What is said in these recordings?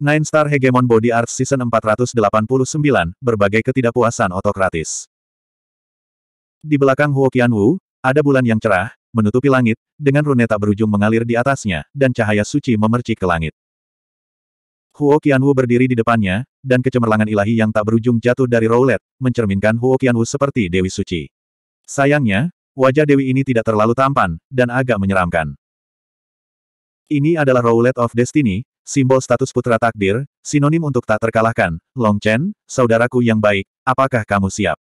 Nine Star Hegemon Body Art Season 489, berbagai ketidakpuasan otokratis. Di belakang Huo Qianwu, ada bulan yang cerah, menutupi langit, dengan rune tak berujung mengalir di atasnya, dan cahaya suci memercik ke langit. Huo Qianwu berdiri di depannya, dan kecemerlangan ilahi yang tak berujung jatuh dari roulette, mencerminkan Huo Qianwu seperti Dewi Suci. Sayangnya, wajah Dewi ini tidak terlalu tampan, dan agak menyeramkan. Ini adalah Roulette of Destiny, simbol status putra takdir, sinonim untuk tak terkalahkan, Long Chen, saudaraku yang baik, apakah kamu siap?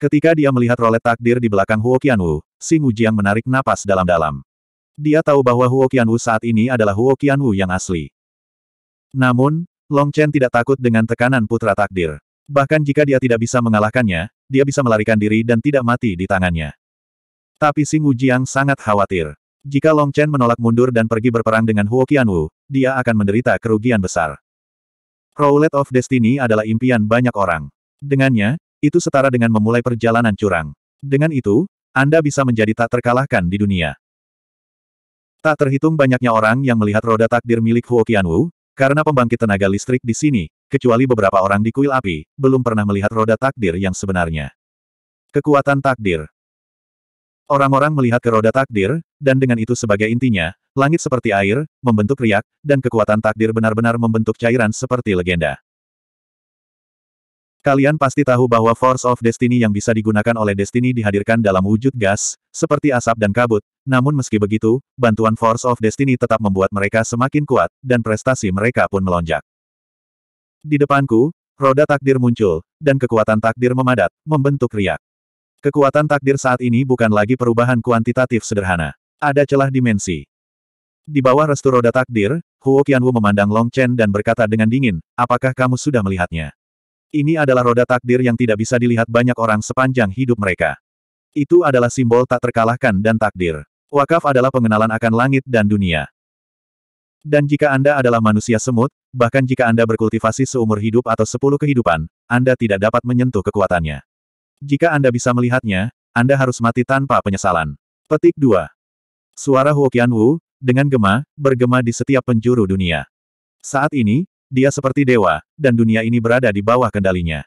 Ketika dia melihat rolet takdir di belakang Huo Qianwu, Xing Wujiang menarik napas dalam-dalam. Dia tahu bahwa Huo Qianwu saat ini adalah Huo Qianwu yang asli. Namun, Long Chen tidak takut dengan tekanan putra takdir. Bahkan jika dia tidak bisa mengalahkannya, dia bisa melarikan diri dan tidak mati di tangannya. Tapi Xing Wujiang sangat khawatir. Jika Long Chen menolak mundur dan pergi berperang dengan Huo Qianwu, dia akan menderita kerugian besar. Roulette of Destiny adalah impian banyak orang. Dengannya, itu setara dengan memulai perjalanan curang. Dengan itu, Anda bisa menjadi tak terkalahkan di dunia. Tak terhitung banyaknya orang yang melihat roda takdir milik Huo Qianwu, karena pembangkit tenaga listrik di sini, kecuali beberapa orang di kuil api, belum pernah melihat roda takdir yang sebenarnya. Kekuatan takdir Orang-orang melihat ke roda takdir, dan dengan itu sebagai intinya, langit seperti air, membentuk riak, dan kekuatan takdir benar-benar membentuk cairan seperti legenda. Kalian pasti tahu bahwa Force of Destiny yang bisa digunakan oleh Destiny dihadirkan dalam wujud gas, seperti asap dan kabut, namun meski begitu, bantuan Force of Destiny tetap membuat mereka semakin kuat, dan prestasi mereka pun melonjak. Di depanku, roda takdir muncul, dan kekuatan takdir memadat, membentuk riak. Kekuatan takdir saat ini bukan lagi perubahan kuantitatif sederhana. Ada celah dimensi. Di bawah restu roda takdir, Huo Qianwu memandang Long Chen dan berkata dengan dingin, apakah kamu sudah melihatnya? Ini adalah roda takdir yang tidak bisa dilihat banyak orang sepanjang hidup mereka. Itu adalah simbol tak terkalahkan dan takdir. Wakaf adalah pengenalan akan langit dan dunia. Dan jika Anda adalah manusia semut, bahkan jika Anda berkultivasi seumur hidup atau sepuluh kehidupan, Anda tidak dapat menyentuh kekuatannya. Jika Anda bisa melihatnya, Anda harus mati tanpa penyesalan. Petik 2. Suara Huokian Wu, dengan gema, bergema di setiap penjuru dunia. Saat ini, dia seperti dewa, dan dunia ini berada di bawah kendalinya.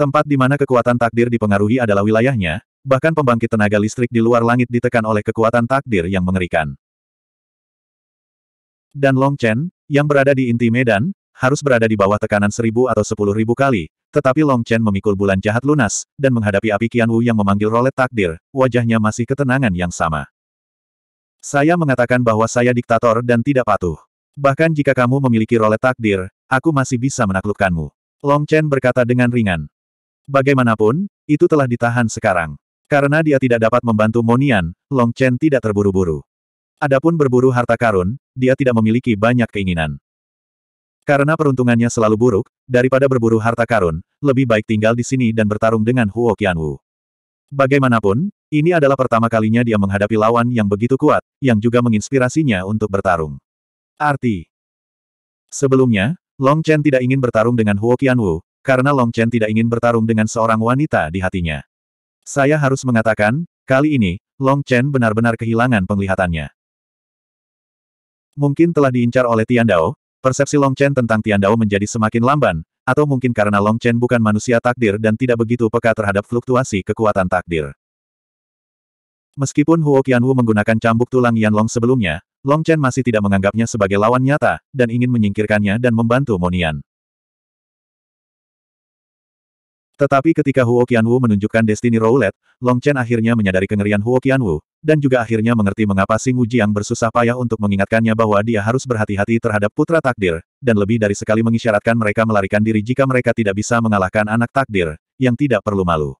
Tempat di mana kekuatan takdir dipengaruhi adalah wilayahnya, bahkan pembangkit tenaga listrik di luar langit ditekan oleh kekuatan takdir yang mengerikan. Dan Long Chen, yang berada di inti medan, harus berada di bawah tekanan seribu atau sepuluh ribu kali, tetapi Long Chen memikul bulan jahat lunas, dan menghadapi api Qian Wu yang memanggil rolet takdir, wajahnya masih ketenangan yang sama. Saya mengatakan bahwa saya diktator dan tidak patuh. Bahkan jika kamu memiliki rolet takdir, aku masih bisa menaklukkanmu. Long Chen berkata dengan ringan. Bagaimanapun, itu telah ditahan sekarang. Karena dia tidak dapat membantu Monian, Long Chen tidak terburu-buru. Adapun berburu harta karun, dia tidak memiliki banyak keinginan. Karena peruntungannya selalu buruk, daripada berburu harta karun, lebih baik tinggal di sini dan bertarung dengan Huo Qianwu. Bagaimanapun, ini adalah pertama kalinya dia menghadapi lawan yang begitu kuat, yang juga menginspirasinya untuk bertarung. Arti Sebelumnya, Long Chen tidak ingin bertarung dengan Huo Qianwu, karena Long Chen tidak ingin bertarung dengan seorang wanita di hatinya. Saya harus mengatakan, kali ini, Long Chen benar-benar kehilangan penglihatannya. Mungkin telah diincar oleh Tian Dao, Persepsi Long Chen tentang Tian Dao menjadi semakin lamban, atau mungkin karena Long Chen bukan manusia takdir dan tidak begitu peka terhadap fluktuasi kekuatan takdir. Meskipun Huo Qianwu menggunakan cambuk tulang Yan Long sebelumnya, Long Chen masih tidak menganggapnya sebagai lawan nyata, dan ingin menyingkirkannya dan membantu Monian. Tetapi ketika Huo Qianwu menunjukkan Destiny Roulette, Long Chen akhirnya menyadari kengerian Huo Qianwu, dan juga akhirnya mengerti mengapa Sing Wujiang bersusah payah untuk mengingatkannya bahwa dia harus berhati-hati terhadap putra takdir, dan lebih dari sekali mengisyaratkan mereka melarikan diri jika mereka tidak bisa mengalahkan anak takdir, yang tidak perlu malu.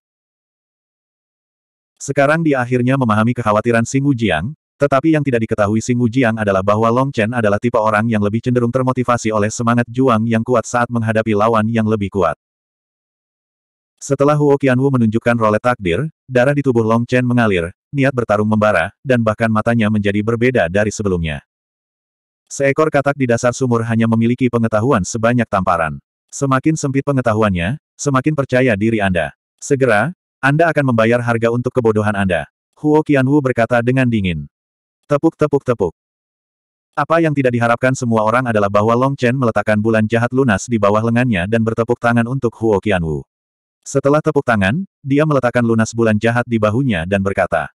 Sekarang dia akhirnya memahami kekhawatiran Sing Wujiang, tetapi yang tidak diketahui Sing Wujiang adalah bahwa Long Chen adalah tipe orang yang lebih cenderung termotivasi oleh semangat juang yang kuat saat menghadapi lawan yang lebih kuat. Setelah Huo Qianwu menunjukkan rolet takdir, darah di tubuh Long Chen mengalir, niat bertarung membara, dan bahkan matanya menjadi berbeda dari sebelumnya. Seekor katak di dasar sumur hanya memiliki pengetahuan sebanyak tamparan. Semakin sempit pengetahuannya, semakin percaya diri Anda. Segera, Anda akan membayar harga untuk kebodohan Anda. Huo Qianwu berkata dengan dingin. Tepuk tepuk tepuk. Apa yang tidak diharapkan semua orang adalah bahwa Long Chen meletakkan bulan jahat lunas di bawah lengannya dan bertepuk tangan untuk Huo Qianwu. Setelah tepuk tangan, dia meletakkan lunas bulan jahat di bahunya dan berkata,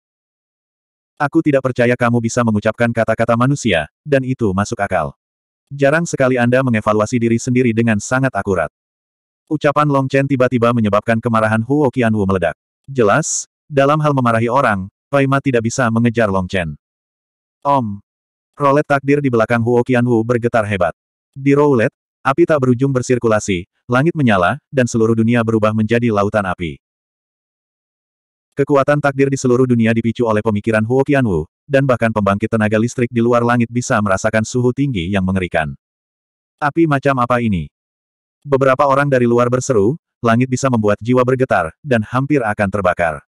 Aku tidak percaya kamu bisa mengucapkan kata-kata manusia, dan itu masuk akal. Jarang sekali Anda mengevaluasi diri sendiri dengan sangat akurat. Ucapan Long Chen tiba-tiba menyebabkan kemarahan Huo Qianwu meledak. Jelas, dalam hal memarahi orang, Paima tidak bisa mengejar Long Chen. Om. Rolet takdir di belakang Huo Qianwu bergetar hebat. Di roulette, Api tak berujung bersirkulasi, langit menyala, dan seluruh dunia berubah menjadi lautan api. Kekuatan takdir di seluruh dunia dipicu oleh pemikiran Huo Qianwu, dan bahkan pembangkit tenaga listrik di luar langit bisa merasakan suhu tinggi yang mengerikan. Api macam apa ini? Beberapa orang dari luar berseru, langit bisa membuat jiwa bergetar, dan hampir akan terbakar.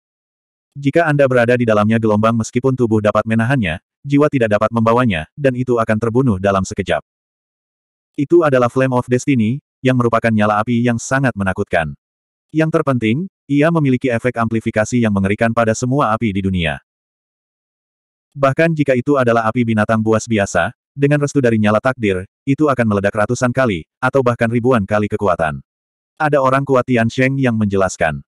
Jika Anda berada di dalamnya gelombang meskipun tubuh dapat menahannya, jiwa tidak dapat membawanya, dan itu akan terbunuh dalam sekejap. Itu adalah Flame of Destiny, yang merupakan nyala api yang sangat menakutkan. Yang terpenting, ia memiliki efek amplifikasi yang mengerikan pada semua api di dunia. Bahkan jika itu adalah api binatang buas biasa, dengan restu dari nyala takdir, itu akan meledak ratusan kali, atau bahkan ribuan kali kekuatan. Ada orang kuat Tian Sheng yang menjelaskan.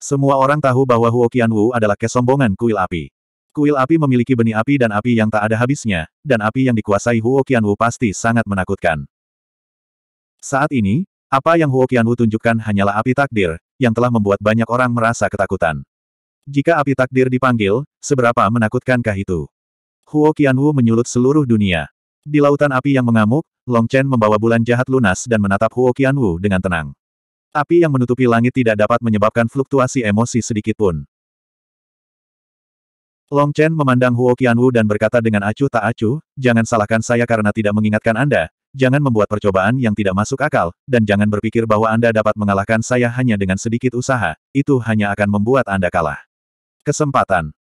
Semua orang tahu bahwa Huo Qianwu adalah kesombongan kuil api. Kuil api memiliki benih api dan api yang tak ada habisnya, dan api yang dikuasai Huo Qianwu pasti sangat menakutkan. Saat ini, apa yang Huo Qianwu tunjukkan hanyalah api takdir, yang telah membuat banyak orang merasa ketakutan. Jika api takdir dipanggil, seberapa menakutkankah itu? Huo Qianwu menyulut seluruh dunia. Di lautan api yang mengamuk, Long Chen membawa bulan jahat lunas dan menatap Huo Qianwu dengan tenang. Api yang menutupi langit tidak dapat menyebabkan fluktuasi emosi sedikitpun. Long Chen memandang Huo Qianwu dan berkata dengan acuh tak acuh, jangan salahkan saya karena tidak mengingatkan Anda, jangan membuat percobaan yang tidak masuk akal, dan jangan berpikir bahwa Anda dapat mengalahkan saya hanya dengan sedikit usaha, itu hanya akan membuat Anda kalah. Kesempatan.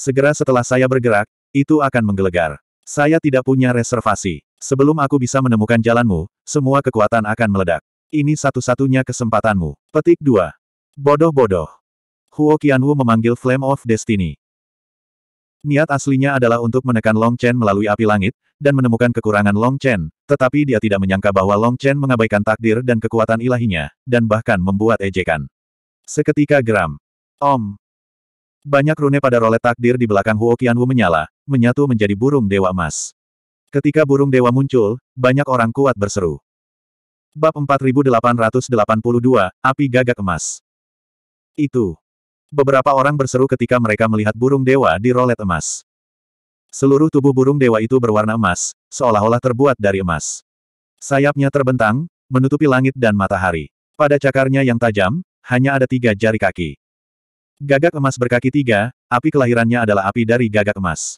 Segera setelah saya bergerak, itu akan menggelegar. Saya tidak punya reservasi. Sebelum aku bisa menemukan jalanmu, semua kekuatan akan meledak. Ini satu-satunya kesempatanmu. Petik 2. Bodoh-bodoh. Huo Qianwu memanggil Flame of Destiny. Niat aslinya adalah untuk menekan Long Chen melalui api langit, dan menemukan kekurangan Long Chen, tetapi dia tidak menyangka bahwa Long Chen mengabaikan takdir dan kekuatan ilahinya, dan bahkan membuat ejekan. Seketika geram. Om. Banyak rune pada rolet takdir di belakang Huo Qianwu menyala, menyatu menjadi burung dewa emas. Ketika burung dewa muncul, banyak orang kuat berseru. Bab 4882, Api Gagak Emas. Itu. Beberapa orang berseru ketika mereka melihat burung dewa di rolet emas. Seluruh tubuh burung dewa itu berwarna emas, seolah-olah terbuat dari emas. Sayapnya terbentang, menutupi langit dan matahari. Pada cakarnya yang tajam, hanya ada tiga jari kaki. Gagak emas berkaki tiga, api kelahirannya adalah api dari gagak emas.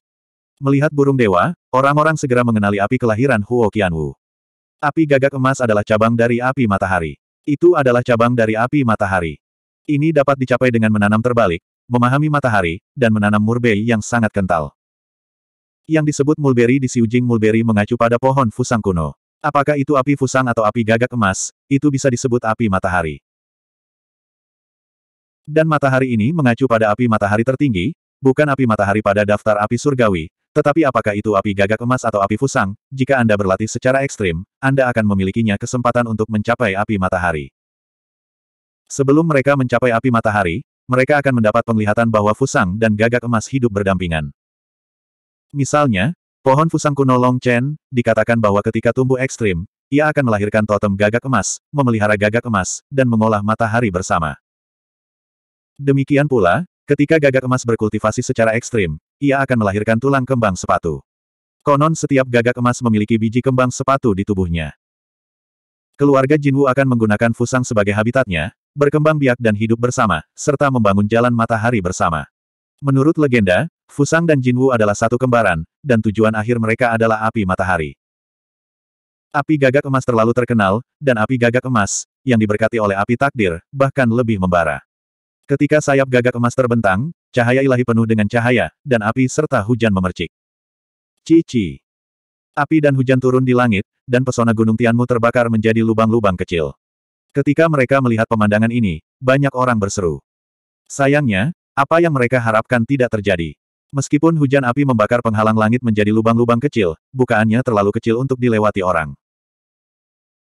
Melihat burung dewa, orang-orang segera mengenali api kelahiran Huo Qianwu. Api gagak emas adalah cabang dari api matahari. Itu adalah cabang dari api matahari. Ini dapat dicapai dengan menanam terbalik, memahami matahari, dan menanam murbei yang sangat kental. Yang disebut mulberry di Siujing mulberry mengacu pada pohon fusang kuno. Apakah itu api fusang atau api gagak emas, itu bisa disebut api matahari. Dan matahari ini mengacu pada api matahari tertinggi, bukan api matahari pada daftar api surgawi, tetapi apakah itu api gagak emas atau api fusang, jika Anda berlatih secara ekstrim, Anda akan memilikinya kesempatan untuk mencapai api matahari. Sebelum mereka mencapai api matahari, mereka akan mendapat penglihatan bahwa Fusang dan gagak emas hidup berdampingan. Misalnya, pohon Fusang kuno Long Chen, dikatakan bahwa ketika tumbuh ekstrim, ia akan melahirkan totem gagak emas, memelihara gagak emas, dan mengolah matahari bersama. Demikian pula, ketika gagak emas berkultivasi secara ekstrim, ia akan melahirkan tulang kembang sepatu. Konon setiap gagak emas memiliki biji kembang sepatu di tubuhnya. Keluarga Jinwu akan menggunakan Fusang sebagai habitatnya, berkembang biak dan hidup bersama, serta membangun jalan matahari bersama. Menurut legenda, Fusang dan Jinwu adalah satu kembaran, dan tujuan akhir mereka adalah api matahari. Api gagak emas terlalu terkenal, dan api gagak emas, yang diberkati oleh api takdir, bahkan lebih membara. Ketika sayap gagak emas terbentang, cahaya ilahi penuh dengan cahaya, dan api serta hujan memercik. Cici. Api dan hujan turun di langit, dan pesona Gunung Tianmu terbakar menjadi lubang-lubang kecil. Ketika mereka melihat pemandangan ini, banyak orang berseru. Sayangnya, apa yang mereka harapkan tidak terjadi. Meskipun hujan api membakar penghalang langit menjadi lubang-lubang kecil, bukaannya terlalu kecil untuk dilewati orang.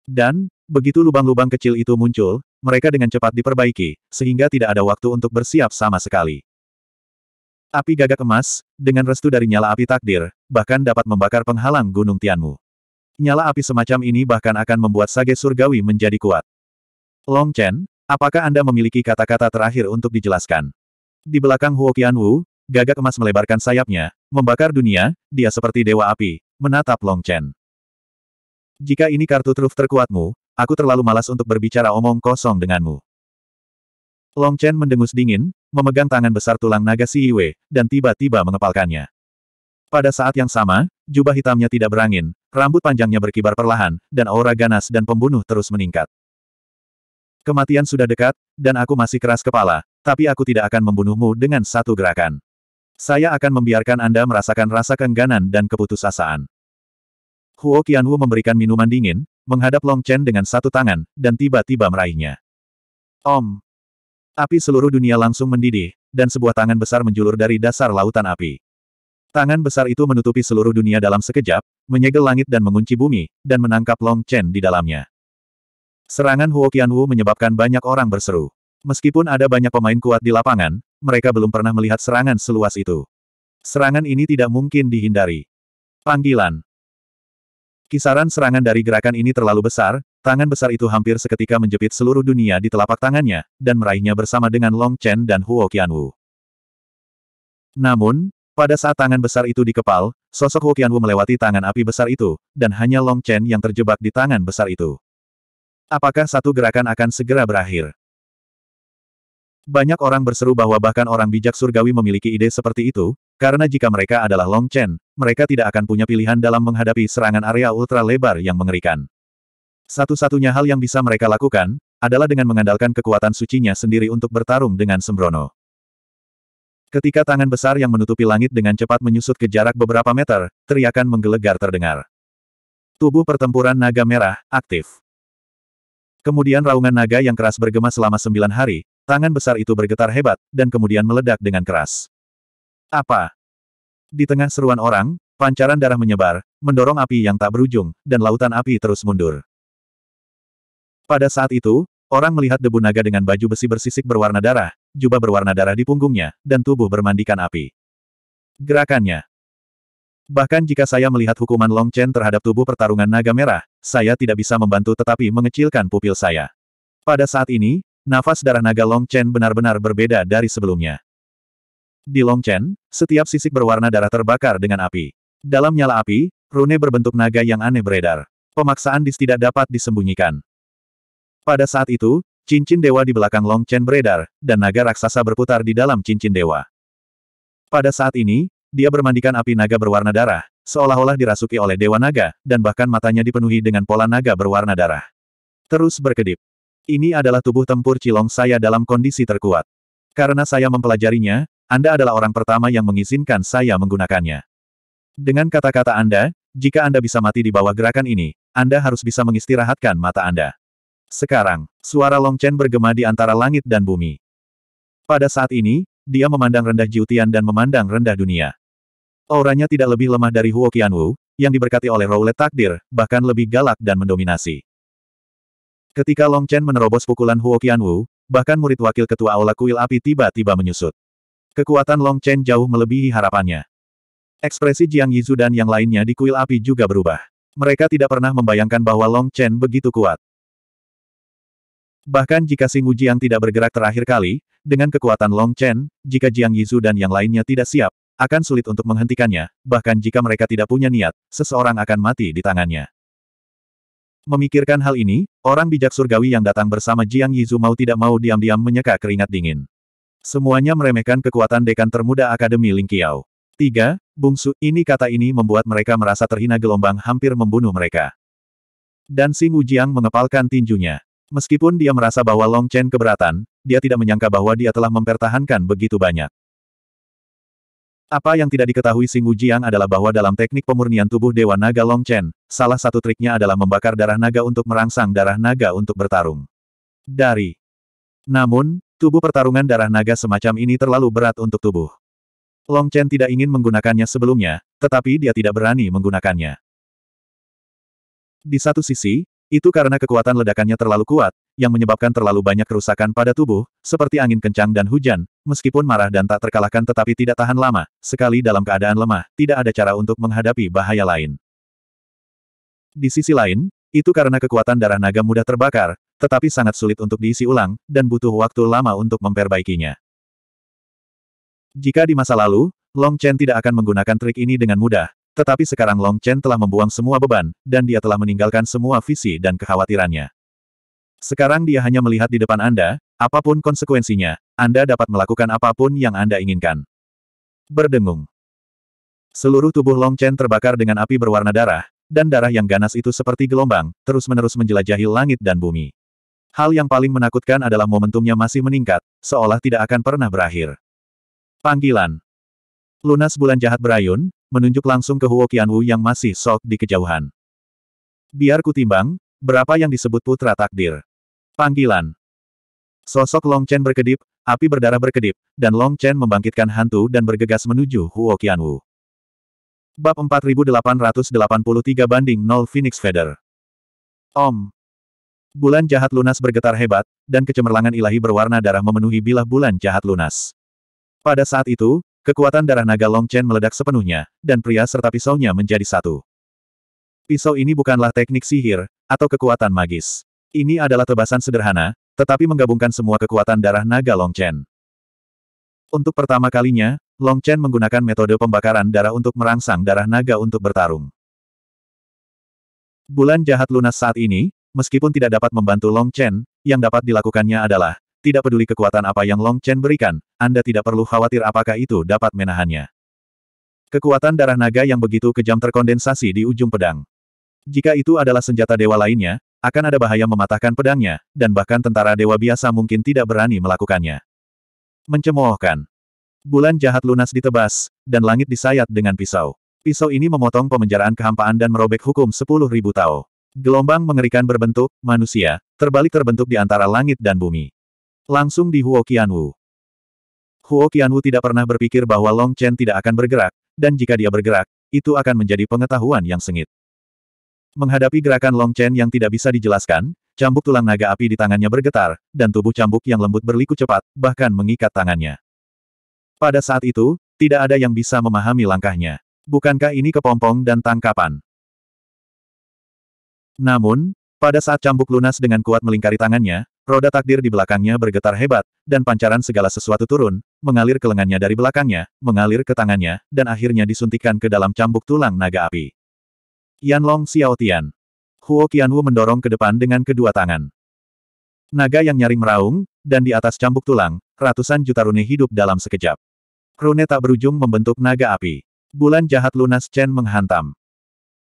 Dan, begitu lubang-lubang kecil itu muncul, mereka dengan cepat diperbaiki, sehingga tidak ada waktu untuk bersiap sama sekali. Api gagak emas, dengan restu dari nyala api takdir, bahkan dapat membakar penghalang gunung Tianmu. Nyala api semacam ini bahkan akan membuat sage surgawi menjadi kuat. Long Chen, apakah Anda memiliki kata-kata terakhir untuk dijelaskan? Di belakang Huo Qianwu, gagak emas melebarkan sayapnya, membakar dunia, dia seperti dewa api, menatap Long Chen. Jika ini kartu truf terkuatmu, aku terlalu malas untuk berbicara omong kosong denganmu. Long Chen mendengus dingin, memegang tangan besar tulang naga Si Yiwei, dan tiba-tiba mengepalkannya. Pada saat yang sama, jubah hitamnya tidak berangin, rambut panjangnya berkibar perlahan, dan aura ganas dan pembunuh terus meningkat. Kematian sudah dekat, dan aku masih keras kepala, tapi aku tidak akan membunuhmu dengan satu gerakan. Saya akan membiarkan Anda merasakan rasa kengganan dan keputusasaan. Huo Qianwu memberikan minuman dingin, menghadap Long Chen dengan satu tangan, dan tiba-tiba meraihnya. Om! Api seluruh dunia langsung mendidih, dan sebuah tangan besar menjulur dari dasar lautan api. Tangan besar itu menutupi seluruh dunia dalam sekejap, menyegel langit dan mengunci bumi, dan menangkap Long Chen di dalamnya. Serangan Huo Qianwu menyebabkan banyak orang berseru. Meskipun ada banyak pemain kuat di lapangan, mereka belum pernah melihat serangan seluas itu. Serangan ini tidak mungkin dihindari. Panggilan Kisaran serangan dari gerakan ini terlalu besar, Tangan besar itu hampir seketika menjepit seluruh dunia di telapak tangannya, dan meraihnya bersama dengan Long Chen dan Huo Qianwu. Namun, pada saat tangan besar itu dikepal, sosok Huo Qianwu melewati tangan api besar itu, dan hanya Long Chen yang terjebak di tangan besar itu. Apakah satu gerakan akan segera berakhir? Banyak orang berseru bahwa bahkan orang bijak surgawi memiliki ide seperti itu, karena jika mereka adalah Long Chen, mereka tidak akan punya pilihan dalam menghadapi serangan area ultra lebar yang mengerikan. Satu-satunya hal yang bisa mereka lakukan, adalah dengan mengandalkan kekuatan sucinya sendiri untuk bertarung dengan sembrono. Ketika tangan besar yang menutupi langit dengan cepat menyusut ke jarak beberapa meter, teriakan menggelegar terdengar. Tubuh pertempuran naga merah, aktif. Kemudian raungan naga yang keras bergema selama sembilan hari, tangan besar itu bergetar hebat, dan kemudian meledak dengan keras. Apa? Di tengah seruan orang, pancaran darah menyebar, mendorong api yang tak berujung, dan lautan api terus mundur. Pada saat itu, orang melihat debu naga dengan baju besi bersisik berwarna darah, jubah berwarna darah di punggungnya, dan tubuh bermandikan api. Gerakannya. Bahkan jika saya melihat hukuman Long Chen terhadap tubuh pertarungan naga merah, saya tidak bisa membantu tetapi mengecilkan pupil saya. Pada saat ini, nafas darah naga Long Chen benar-benar berbeda dari sebelumnya. Di Long Chen, setiap sisik berwarna darah terbakar dengan api. Dalam nyala api, rune berbentuk naga yang aneh beredar. Pemaksaan dis tidak dapat disembunyikan. Pada saat itu, cincin dewa di belakang Long Chen beredar, dan naga raksasa berputar di dalam cincin dewa. Pada saat ini, dia bermandikan api naga berwarna darah, seolah-olah dirasuki oleh dewa naga, dan bahkan matanya dipenuhi dengan pola naga berwarna darah. Terus berkedip. Ini adalah tubuh tempur Cilong saya dalam kondisi terkuat. Karena saya mempelajarinya, Anda adalah orang pertama yang mengizinkan saya menggunakannya. Dengan kata-kata Anda, jika Anda bisa mati di bawah gerakan ini, Anda harus bisa mengistirahatkan mata Anda. Sekarang, suara Long Chen bergema di antara langit dan bumi. Pada saat ini, dia memandang rendah Jiutian dan memandang rendah dunia. Auranya tidak lebih lemah dari Huo Qianwu, yang diberkati oleh Roulette takdir, bahkan lebih galak dan mendominasi. Ketika Long Chen menerobos pukulan Huo Qianwu, bahkan murid wakil ketua aula kuil api tiba-tiba menyusut. Kekuatan Long Chen jauh melebihi harapannya. Ekspresi Jiang Yizu dan yang lainnya di kuil api juga berubah. Mereka tidak pernah membayangkan bahwa Long Chen begitu kuat. Bahkan jika Singu Jiang tidak bergerak terakhir kali, dengan kekuatan Long Chen, jika Jiang Yizu dan yang lainnya tidak siap, akan sulit untuk menghentikannya, bahkan jika mereka tidak punya niat, seseorang akan mati di tangannya. Memikirkan hal ini, orang bijak surgawi yang datang bersama Jiang Yizu mau tidak mau diam-diam menyeka keringat dingin. Semuanya meremehkan kekuatan dekan termuda Akademi Ling Qiao. 3. Bungsu, ini kata ini membuat mereka merasa terhina gelombang hampir membunuh mereka. Dan Singu Wujiang mengepalkan tinjunya. Meskipun dia merasa bahwa Long Chen keberatan, dia tidak menyangka bahwa dia telah mempertahankan begitu banyak. Apa yang tidak diketahui Sing Wujiang adalah bahwa dalam teknik pemurnian tubuh Dewa Naga Long Chen, salah satu triknya adalah membakar darah naga untuk merangsang darah naga untuk bertarung. Dari. Namun, tubuh pertarungan darah naga semacam ini terlalu berat untuk tubuh. Long Chen tidak ingin menggunakannya sebelumnya, tetapi dia tidak berani menggunakannya. Di satu sisi, itu karena kekuatan ledakannya terlalu kuat, yang menyebabkan terlalu banyak kerusakan pada tubuh, seperti angin kencang dan hujan, meskipun marah dan tak terkalahkan tetapi tidak tahan lama, sekali dalam keadaan lemah, tidak ada cara untuk menghadapi bahaya lain. Di sisi lain, itu karena kekuatan darah naga mudah terbakar, tetapi sangat sulit untuk diisi ulang, dan butuh waktu lama untuk memperbaikinya. Jika di masa lalu, Long Chen tidak akan menggunakan trik ini dengan mudah, tetapi sekarang Long Chen telah membuang semua beban, dan dia telah meninggalkan semua visi dan kekhawatirannya. Sekarang dia hanya melihat di depan Anda, apapun konsekuensinya, Anda dapat melakukan apapun yang Anda inginkan. Berdengung. Seluruh tubuh Long Chen terbakar dengan api berwarna darah, dan darah yang ganas itu seperti gelombang, terus-menerus menjelajahi langit dan bumi. Hal yang paling menakutkan adalah momentumnya masih meningkat, seolah tidak akan pernah berakhir. Panggilan Lunas bulan jahat berayun, menunjuk langsung ke Huo Qianwu yang masih sok di kejauhan. Biar timbang, berapa yang disebut putra takdir. Panggilan. Sosok Long Chen berkedip, api berdarah berkedip, dan Long Chen membangkitkan hantu dan bergegas menuju Huo Qianwu. Bab 4883 banding 0 Phoenix Feather. Om. Bulan jahat lunas bergetar hebat, dan kecemerlangan ilahi berwarna darah memenuhi bilah bulan jahat lunas. Pada saat itu, Kekuatan darah naga Long Chen meledak sepenuhnya, dan pria serta pisaunya menjadi satu. Pisau ini bukanlah teknik sihir, atau kekuatan magis. Ini adalah tebasan sederhana, tetapi menggabungkan semua kekuatan darah naga Long Chen. Untuk pertama kalinya, Long Chen menggunakan metode pembakaran darah untuk merangsang darah naga untuk bertarung. Bulan jahat lunas saat ini, meskipun tidak dapat membantu Long Chen, yang dapat dilakukannya adalah tidak peduli kekuatan apa yang Long Chen berikan, Anda tidak perlu khawatir apakah itu dapat menahannya. Kekuatan darah naga yang begitu kejam terkondensasi di ujung pedang. Jika itu adalah senjata dewa lainnya, akan ada bahaya mematahkan pedangnya, dan bahkan tentara dewa biasa mungkin tidak berani melakukannya. Mencemoohkan. Bulan jahat lunas ditebas, dan langit disayat dengan pisau. Pisau ini memotong pemenjaraan kehampaan dan merobek hukum sepuluh ribu tao. Gelombang mengerikan berbentuk, manusia, terbalik terbentuk di antara langit dan bumi. Langsung di Huo Qianwu. Huo Qianwu tidak pernah berpikir bahwa Long Chen tidak akan bergerak, dan jika dia bergerak, itu akan menjadi pengetahuan yang sengit. Menghadapi gerakan Long Chen yang tidak bisa dijelaskan, cambuk tulang naga api di tangannya bergetar, dan tubuh cambuk yang lembut berliku cepat, bahkan mengikat tangannya. Pada saat itu, tidak ada yang bisa memahami langkahnya. Bukankah ini kepompong dan tangkapan? Namun, pada saat cambuk lunas dengan kuat melingkari tangannya, Roda takdir di belakangnya bergetar hebat, dan pancaran segala sesuatu turun, mengalir ke lengannya dari belakangnya, mengalir ke tangannya, dan akhirnya disuntikan ke dalam cambuk tulang naga api. Yanlong Tian. Huo Qianwu mendorong ke depan dengan kedua tangan. Naga yang nyaring meraung, dan di atas cambuk tulang, ratusan juta rune hidup dalam sekejap. Rune tak berujung membentuk naga api. Bulan jahat lunas Chen menghantam.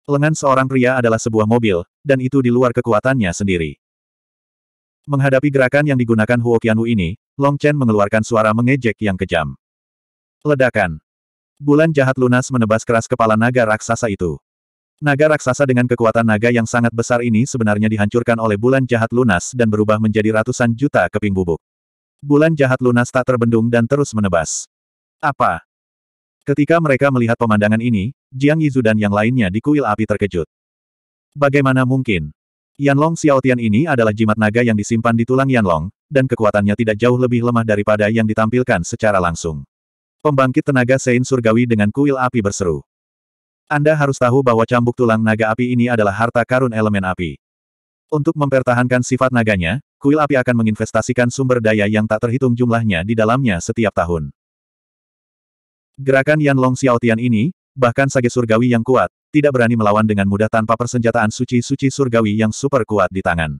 Lengan seorang pria adalah sebuah mobil, dan itu di luar kekuatannya sendiri. Menghadapi gerakan yang digunakan Huo Qianwu ini, Long Chen mengeluarkan suara mengejek yang kejam. Ledakan. Bulan jahat lunas menebas keras kepala naga raksasa itu. Naga raksasa dengan kekuatan naga yang sangat besar ini sebenarnya dihancurkan oleh bulan jahat lunas dan berubah menjadi ratusan juta keping bubuk. Bulan jahat lunas tak terbendung dan terus menebas. Apa? Ketika mereka melihat pemandangan ini, Jiang Yizu dan yang lainnya di kuil api terkejut. Bagaimana mungkin? Yanlong Xiaotian ini adalah jimat naga yang disimpan di tulang Yanlong, dan kekuatannya tidak jauh lebih lemah daripada yang ditampilkan secara langsung. Pembangkit tenaga Sein Surgawi dengan kuil api berseru. Anda harus tahu bahwa cambuk tulang naga api ini adalah harta karun elemen api. Untuk mempertahankan sifat naganya, kuil api akan menginvestasikan sumber daya yang tak terhitung jumlahnya di dalamnya setiap tahun. Gerakan Yanlong Long Xiaotian ini, Bahkan sage surgawi yang kuat, tidak berani melawan dengan mudah tanpa persenjataan suci-suci surgawi yang super kuat di tangan.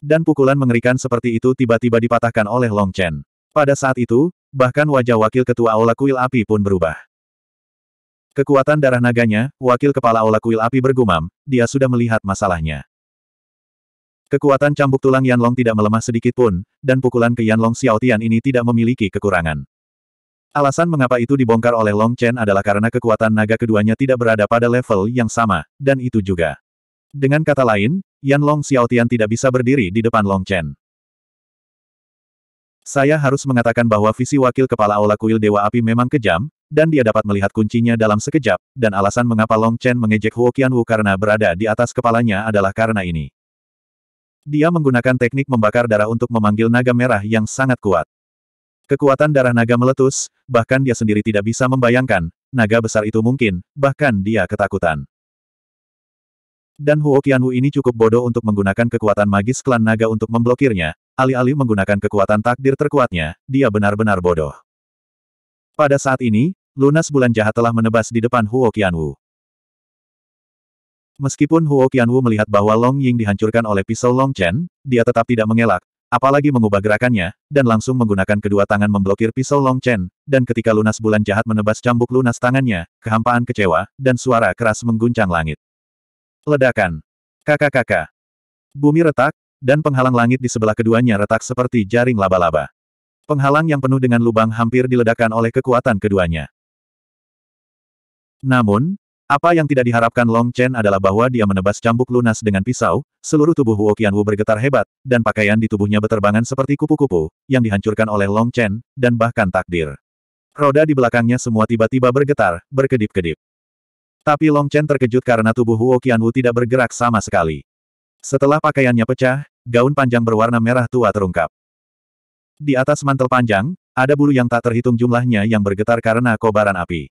Dan pukulan mengerikan seperti itu tiba-tiba dipatahkan oleh Long Chen. Pada saat itu, bahkan wajah wakil ketua Aula Kuil Api pun berubah. Kekuatan darah naganya, wakil kepala Aula Kuil Api bergumam, dia sudah melihat masalahnya. Kekuatan cambuk tulang Yanlong tidak melemah sedikit pun, dan pukulan ke Yanlong Tian ini tidak memiliki kekurangan. Alasan mengapa itu dibongkar oleh Long Chen adalah karena kekuatan naga keduanya tidak berada pada level yang sama, dan itu juga. Dengan kata lain, Yan Long Xiaotian tidak bisa berdiri di depan Long Chen. Saya harus mengatakan bahwa visi wakil kepala aula kuil Dewa Api memang kejam, dan dia dapat melihat kuncinya dalam sekejap, dan alasan mengapa Long Chen mengejek Huo Qianwu karena berada di atas kepalanya adalah karena ini. Dia menggunakan teknik membakar darah untuk memanggil naga merah yang sangat kuat. Kekuatan darah naga meletus, bahkan dia sendiri tidak bisa membayangkan, naga besar itu mungkin, bahkan dia ketakutan. Dan Huo Qianwu ini cukup bodoh untuk menggunakan kekuatan magis klan naga untuk memblokirnya, alih-alih menggunakan kekuatan takdir terkuatnya, dia benar-benar bodoh. Pada saat ini, lunas bulan jahat telah menebas di depan Huo Qianwu. Meskipun Huo Qianwu melihat bahwa Long Ying dihancurkan oleh pisau Long Chen, dia tetap tidak mengelak, apalagi mengubah gerakannya, dan langsung menggunakan kedua tangan memblokir pisau Long Chen, dan ketika lunas bulan jahat menebas cambuk lunas tangannya, kehampaan kecewa, dan suara keras mengguncang langit. Ledakan. Kakak-kakak. Bumi retak, dan penghalang langit di sebelah keduanya retak seperti jaring laba-laba. Penghalang yang penuh dengan lubang hampir diledakkan oleh kekuatan keduanya. Namun, apa yang tidak diharapkan Long Chen adalah bahwa dia menebas cambuk lunas dengan pisau, seluruh tubuh Wu Qianwu bergetar hebat, dan pakaian di tubuhnya beterbangan seperti kupu-kupu, yang dihancurkan oleh Long Chen, dan bahkan takdir. Roda di belakangnya semua tiba-tiba bergetar, berkedip-kedip. Tapi Long Chen terkejut karena tubuh Wu Qianwu tidak bergerak sama sekali. Setelah pakaiannya pecah, gaun panjang berwarna merah tua terungkap. Di atas mantel panjang, ada bulu yang tak terhitung jumlahnya yang bergetar karena kobaran api.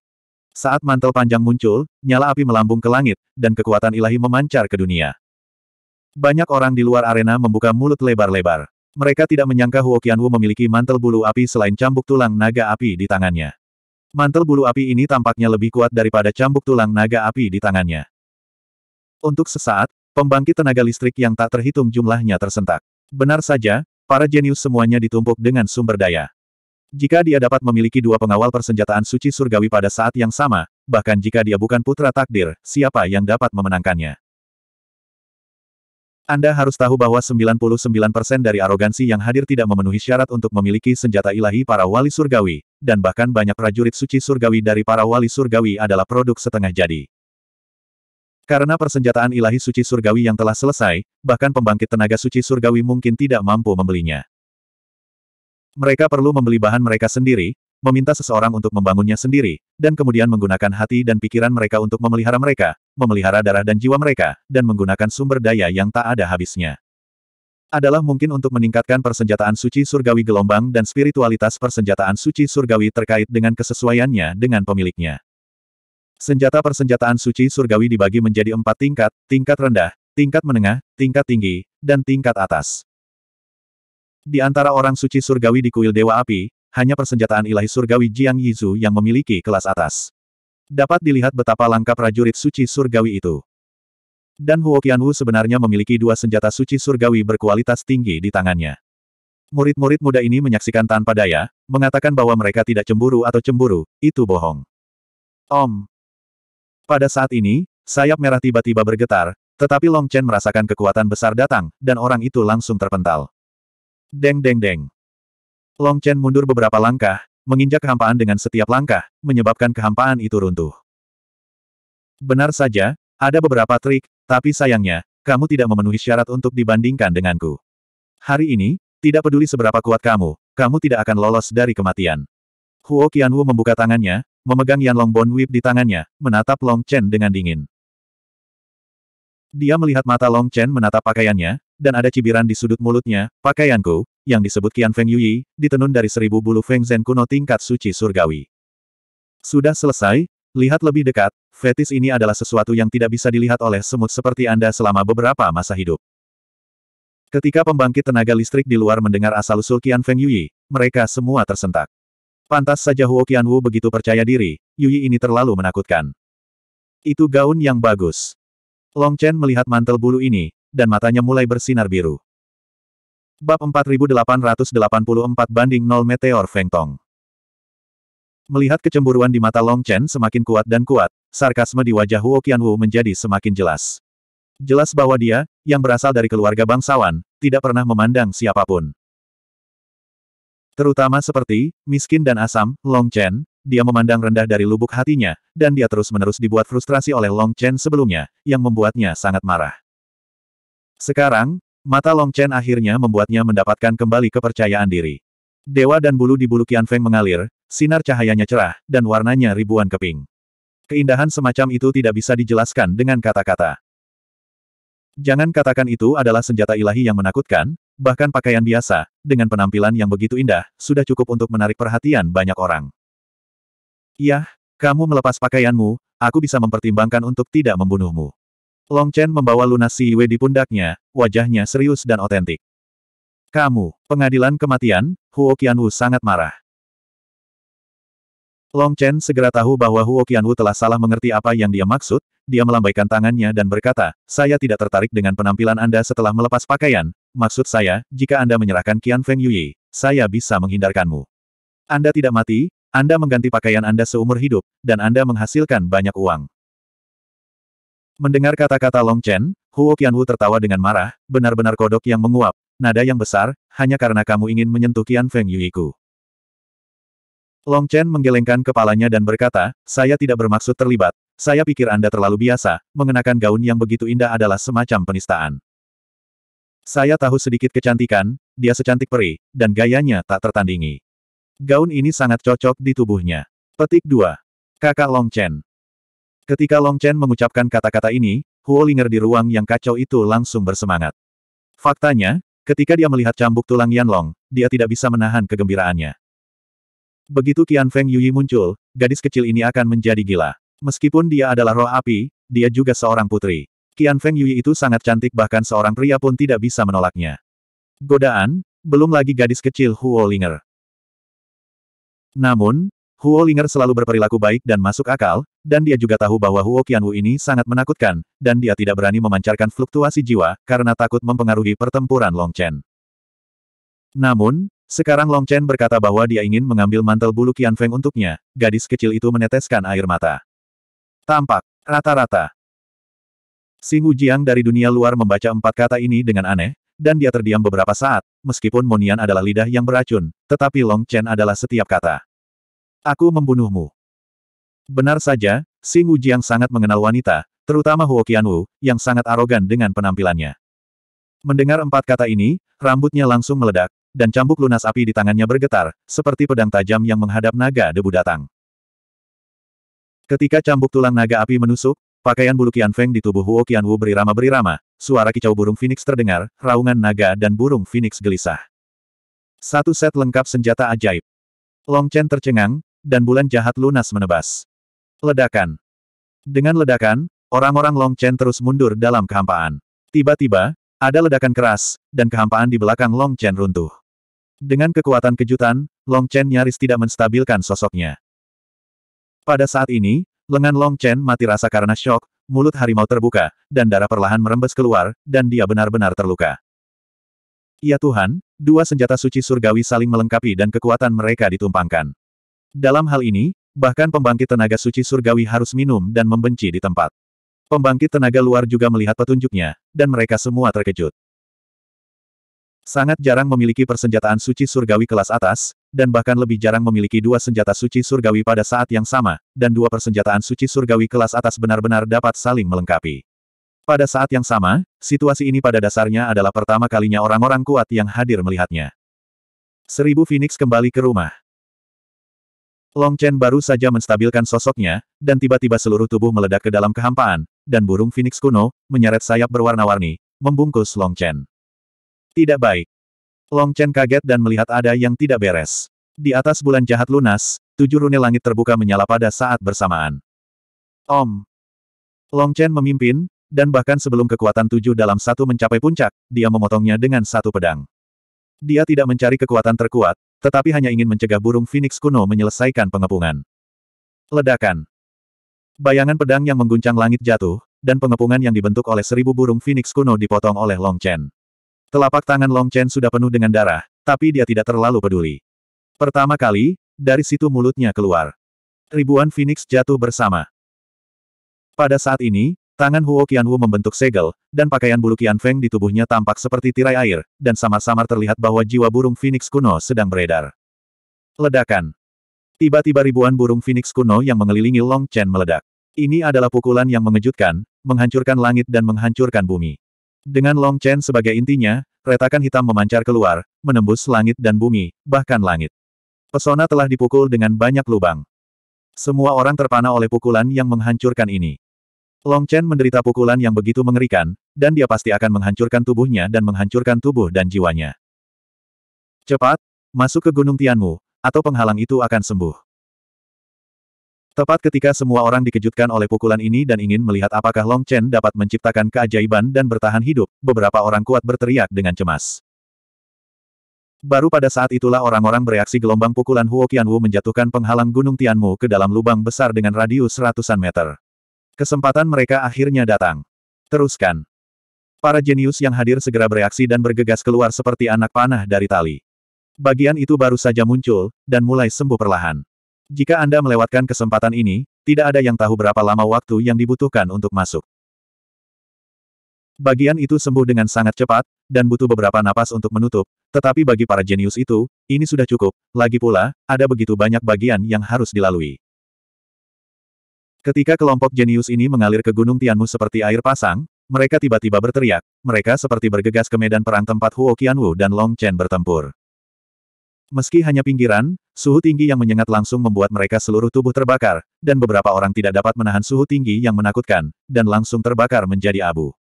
Saat mantel panjang muncul, nyala api melambung ke langit, dan kekuatan ilahi memancar ke dunia. Banyak orang di luar arena membuka mulut lebar-lebar. Mereka tidak menyangka Huo Qianwu memiliki mantel bulu api selain cambuk tulang naga api di tangannya. Mantel bulu api ini tampaknya lebih kuat daripada cambuk tulang naga api di tangannya. Untuk sesaat, pembangkit tenaga listrik yang tak terhitung jumlahnya tersentak. Benar saja, para jenius semuanya ditumpuk dengan sumber daya. Jika dia dapat memiliki dua pengawal persenjataan suci surgawi pada saat yang sama, bahkan jika dia bukan putra takdir, siapa yang dapat memenangkannya? Anda harus tahu bahwa 99% dari arogansi yang hadir tidak memenuhi syarat untuk memiliki senjata ilahi para wali surgawi, dan bahkan banyak prajurit suci surgawi dari para wali surgawi adalah produk setengah jadi. Karena persenjataan ilahi suci surgawi yang telah selesai, bahkan pembangkit tenaga suci surgawi mungkin tidak mampu membelinya. Mereka perlu membeli bahan mereka sendiri, meminta seseorang untuk membangunnya sendiri, dan kemudian menggunakan hati dan pikiran mereka untuk memelihara mereka, memelihara darah dan jiwa mereka, dan menggunakan sumber daya yang tak ada habisnya. Adalah mungkin untuk meningkatkan persenjataan suci surgawi gelombang dan spiritualitas persenjataan suci surgawi terkait dengan kesesuaiannya dengan pemiliknya. Senjata persenjataan suci surgawi dibagi menjadi empat tingkat, tingkat rendah, tingkat menengah, tingkat tinggi, dan tingkat atas. Di antara orang suci surgawi di kuil Dewa Api, hanya persenjataan ilahi surgawi Jiang Yizu yang memiliki kelas atas. Dapat dilihat betapa langka prajurit suci surgawi itu. Dan Huo Qianwu sebenarnya memiliki dua senjata suci surgawi berkualitas tinggi di tangannya. Murid-murid muda ini menyaksikan tanpa daya, mengatakan bahwa mereka tidak cemburu atau cemburu, itu bohong. Om. Pada saat ini, sayap merah tiba-tiba bergetar, tetapi Long Chen merasakan kekuatan besar datang, dan orang itu langsung terpental. Deng deng deng. Long Chen mundur beberapa langkah, menginjak kehampaan dengan setiap langkah, menyebabkan kehampaan itu runtuh. Benar saja, ada beberapa trik, tapi sayangnya, kamu tidak memenuhi syarat untuk dibandingkan denganku. Hari ini, tidak peduli seberapa kuat kamu, kamu tidak akan lolos dari kematian. Huo Qianwu membuka tangannya, memegang Yanlong Bon Whip di tangannya, menatap Long Chen dengan dingin. Dia melihat mata Long Chen menatap pakaiannya, dan ada cibiran di sudut mulutnya, pakaianku, yang disebut Qian Feng Yui, ditenun dari seribu bulu Feng Zen kuno tingkat suci surgawi. Sudah selesai, lihat lebih dekat, fetis ini adalah sesuatu yang tidak bisa dilihat oleh semut seperti Anda selama beberapa masa hidup. Ketika pembangkit tenaga listrik di luar mendengar asal-usul Qian Feng Yui, mereka semua tersentak. Pantas saja Huo Qianwu begitu percaya diri, Yui ini terlalu menakutkan. Itu gaun yang bagus. Long Chen melihat mantel bulu ini, dan matanya mulai bersinar biru. Bab 4884 banding 0 Meteor Feng Tong Melihat kecemburuan di mata Long Chen semakin kuat dan kuat, sarkasme di wajah Huo Qianwu menjadi semakin jelas. Jelas bahwa dia, yang berasal dari keluarga bangsawan, tidak pernah memandang siapapun. Terutama seperti, miskin dan asam, Long Chen, dia memandang rendah dari lubuk hatinya, dan dia terus-menerus dibuat frustrasi oleh Long Chen sebelumnya, yang membuatnya sangat marah. Sekarang, mata Long Chen akhirnya membuatnya mendapatkan kembali kepercayaan diri. Dewa dan bulu di bulu Qian Feng mengalir, sinar cahayanya cerah, dan warnanya ribuan keping. Keindahan semacam itu tidak bisa dijelaskan dengan kata-kata. Jangan katakan itu adalah senjata ilahi yang menakutkan, bahkan pakaian biasa, dengan penampilan yang begitu indah, sudah cukup untuk menarik perhatian banyak orang. Yah, kamu melepas pakaianmu, aku bisa mempertimbangkan untuk tidak membunuhmu. Long Chen membawa lunasi Yue di pundaknya, wajahnya serius dan otentik. Kamu, pengadilan kematian, Huo Qianwu sangat marah. Long Chen segera tahu bahwa Huo Qianwu telah salah mengerti apa yang dia maksud, dia melambaikan tangannya dan berkata, saya tidak tertarik dengan penampilan Anda setelah melepas pakaian, maksud saya, jika Anda menyerahkan Qian Feng Yui, saya bisa menghindarkanmu. Anda tidak mati, Anda mengganti pakaian Anda seumur hidup, dan Anda menghasilkan banyak uang. Mendengar kata-kata Long Chen, Huo Qianwu tertawa dengan marah, benar-benar kodok yang menguap, nada yang besar, hanya karena kamu ingin menyentuh Qian Feng Yuiku. Long Chen menggelengkan kepalanya dan berkata, saya tidak bermaksud terlibat, saya pikir Anda terlalu biasa, mengenakan gaun yang begitu indah adalah semacam penistaan. Saya tahu sedikit kecantikan, dia secantik peri, dan gayanya tak tertandingi. Gaun ini sangat cocok di tubuhnya. Petik 2. Kakak Long Chen. Ketika Long Chen mengucapkan kata-kata ini, Huo Linger di ruang yang kacau itu langsung bersemangat. Faktanya, ketika dia melihat cambuk tulang Yan Long, dia tidak bisa menahan kegembiraannya. Begitu Qian Feng Yuyi muncul, gadis kecil ini akan menjadi gila. Meskipun dia adalah roh api, dia juga seorang putri. Qian Feng Yuyi itu sangat cantik bahkan seorang pria pun tidak bisa menolaknya. Godaan, belum lagi gadis kecil Huo Linger. Namun, Huo Linger selalu berperilaku baik dan masuk akal, dan dia juga tahu bahwa Huo Qianwu ini sangat menakutkan, dan dia tidak berani memancarkan fluktuasi jiwa, karena takut mempengaruhi pertempuran Long Chen. Namun, sekarang Long Chen berkata bahwa dia ingin mengambil mantel bulu Qian Feng untuknya, gadis kecil itu meneteskan air mata. Tampak, rata-rata. Singu Jiang dari dunia luar membaca empat kata ini dengan aneh, dan dia terdiam beberapa saat, meskipun Monian adalah lidah yang beracun, tetapi Long Chen adalah setiap kata. Aku membunuhmu. Benar saja, Xing Wujiang sangat mengenal wanita, terutama Huo Qianwu, yang sangat arogan dengan penampilannya. Mendengar empat kata ini, rambutnya langsung meledak, dan cambuk lunas api di tangannya bergetar, seperti pedang tajam yang menghadap naga debu datang. Ketika cambuk tulang naga api menusuk, pakaian bulu Qian Feng di tubuh Huo Qianwu berirama-berirama, suara kicau burung Phoenix terdengar, raungan naga dan burung Phoenix gelisah. Satu set lengkap senjata ajaib. Long Chen tercengang, dan bulan jahat lunas menebas. Ledakan. Dengan ledakan, orang-orang Long Chen terus mundur dalam kehampaan. Tiba-tiba, ada ledakan keras, dan kehampaan di belakang Long Chen runtuh. Dengan kekuatan kejutan, Long Chen nyaris tidak menstabilkan sosoknya. Pada saat ini, lengan Long Chen mati rasa karena shock, mulut harimau terbuka, dan darah perlahan merembes keluar, dan dia benar-benar terluka. Ya Tuhan, dua senjata suci surgawi saling melengkapi dan kekuatan mereka ditumpangkan. Dalam hal ini, Bahkan pembangkit tenaga suci surgawi harus minum dan membenci di tempat. Pembangkit tenaga luar juga melihat petunjuknya, dan mereka semua terkejut. Sangat jarang memiliki persenjataan suci surgawi kelas atas, dan bahkan lebih jarang memiliki dua senjata suci surgawi pada saat yang sama, dan dua persenjataan suci surgawi kelas atas benar-benar dapat saling melengkapi. Pada saat yang sama, situasi ini pada dasarnya adalah pertama kalinya orang-orang kuat yang hadir melihatnya. Seribu Phoenix kembali ke rumah. Long Chen baru saja menstabilkan sosoknya, dan tiba-tiba seluruh tubuh meledak ke dalam kehampaan, dan burung Phoenix kuno, menyeret sayap berwarna-warni, membungkus Long Chen. Tidak baik. Long Chen kaget dan melihat ada yang tidak beres. Di atas bulan jahat lunas, tujuh rune langit terbuka menyala pada saat bersamaan. Om. Long Chen memimpin, dan bahkan sebelum kekuatan tujuh dalam satu mencapai puncak, dia memotongnya dengan satu pedang. Dia tidak mencari kekuatan terkuat, tetapi hanya ingin mencegah burung Phoenix kuno menyelesaikan pengepungan. Ledakan. Bayangan pedang yang mengguncang langit jatuh, dan pengepungan yang dibentuk oleh seribu burung Phoenix kuno dipotong oleh Long Chen. Telapak tangan Long Chen sudah penuh dengan darah, tapi dia tidak terlalu peduli. Pertama kali, dari situ mulutnya keluar. Ribuan Phoenix jatuh bersama. Pada saat ini, Tangan Huo Qianwu membentuk segel, dan pakaian bulu Qian Feng di tubuhnya tampak seperti tirai air, dan samar-samar terlihat bahwa jiwa burung Phoenix kuno sedang beredar. Ledakan. Tiba-tiba ribuan burung Phoenix kuno yang mengelilingi Long Chen meledak. Ini adalah pukulan yang mengejutkan, menghancurkan langit dan menghancurkan bumi. Dengan Long Chen sebagai intinya, retakan hitam memancar keluar, menembus langit dan bumi, bahkan langit. Pesona telah dipukul dengan banyak lubang. Semua orang terpana oleh pukulan yang menghancurkan ini. Long Chen menderita pukulan yang begitu mengerikan, dan dia pasti akan menghancurkan tubuhnya dan menghancurkan tubuh dan jiwanya. Cepat, masuk ke Gunung Tianmu, atau penghalang itu akan sembuh. Tepat ketika semua orang dikejutkan oleh pukulan ini dan ingin melihat apakah Long Chen dapat menciptakan keajaiban dan bertahan hidup, beberapa orang kuat berteriak dengan cemas. Baru pada saat itulah orang-orang bereaksi gelombang pukulan Huo Qianwu menjatuhkan penghalang Gunung Tianmu ke dalam lubang besar dengan radius ratusan meter. Kesempatan mereka akhirnya datang. Teruskan. Para jenius yang hadir segera bereaksi dan bergegas keluar seperti anak panah dari tali. Bagian itu baru saja muncul, dan mulai sembuh perlahan. Jika Anda melewatkan kesempatan ini, tidak ada yang tahu berapa lama waktu yang dibutuhkan untuk masuk. Bagian itu sembuh dengan sangat cepat, dan butuh beberapa napas untuk menutup, tetapi bagi para jenius itu, ini sudah cukup, lagi pula, ada begitu banyak bagian yang harus dilalui. Ketika kelompok jenius ini mengalir ke Gunung Tianmu seperti air pasang, mereka tiba-tiba berteriak, mereka seperti bergegas ke medan perang tempat Huo Qianwu dan Long Chen bertempur. Meski hanya pinggiran, suhu tinggi yang menyengat langsung membuat mereka seluruh tubuh terbakar, dan beberapa orang tidak dapat menahan suhu tinggi yang menakutkan, dan langsung terbakar menjadi abu.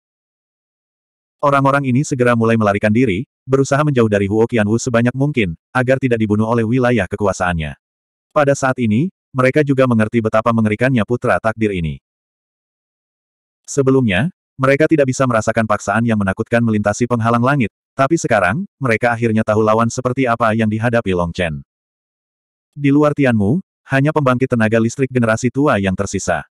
Orang-orang ini segera mulai melarikan diri, berusaha menjauh dari Huo Qianwu sebanyak mungkin, agar tidak dibunuh oleh wilayah kekuasaannya. Pada saat ini, mereka juga mengerti betapa mengerikannya putra takdir ini. Sebelumnya, mereka tidak bisa merasakan paksaan yang menakutkan melintasi penghalang langit, tapi sekarang, mereka akhirnya tahu lawan seperti apa yang dihadapi Long Chen. Di luar Tianmu, hanya pembangkit tenaga listrik generasi tua yang tersisa.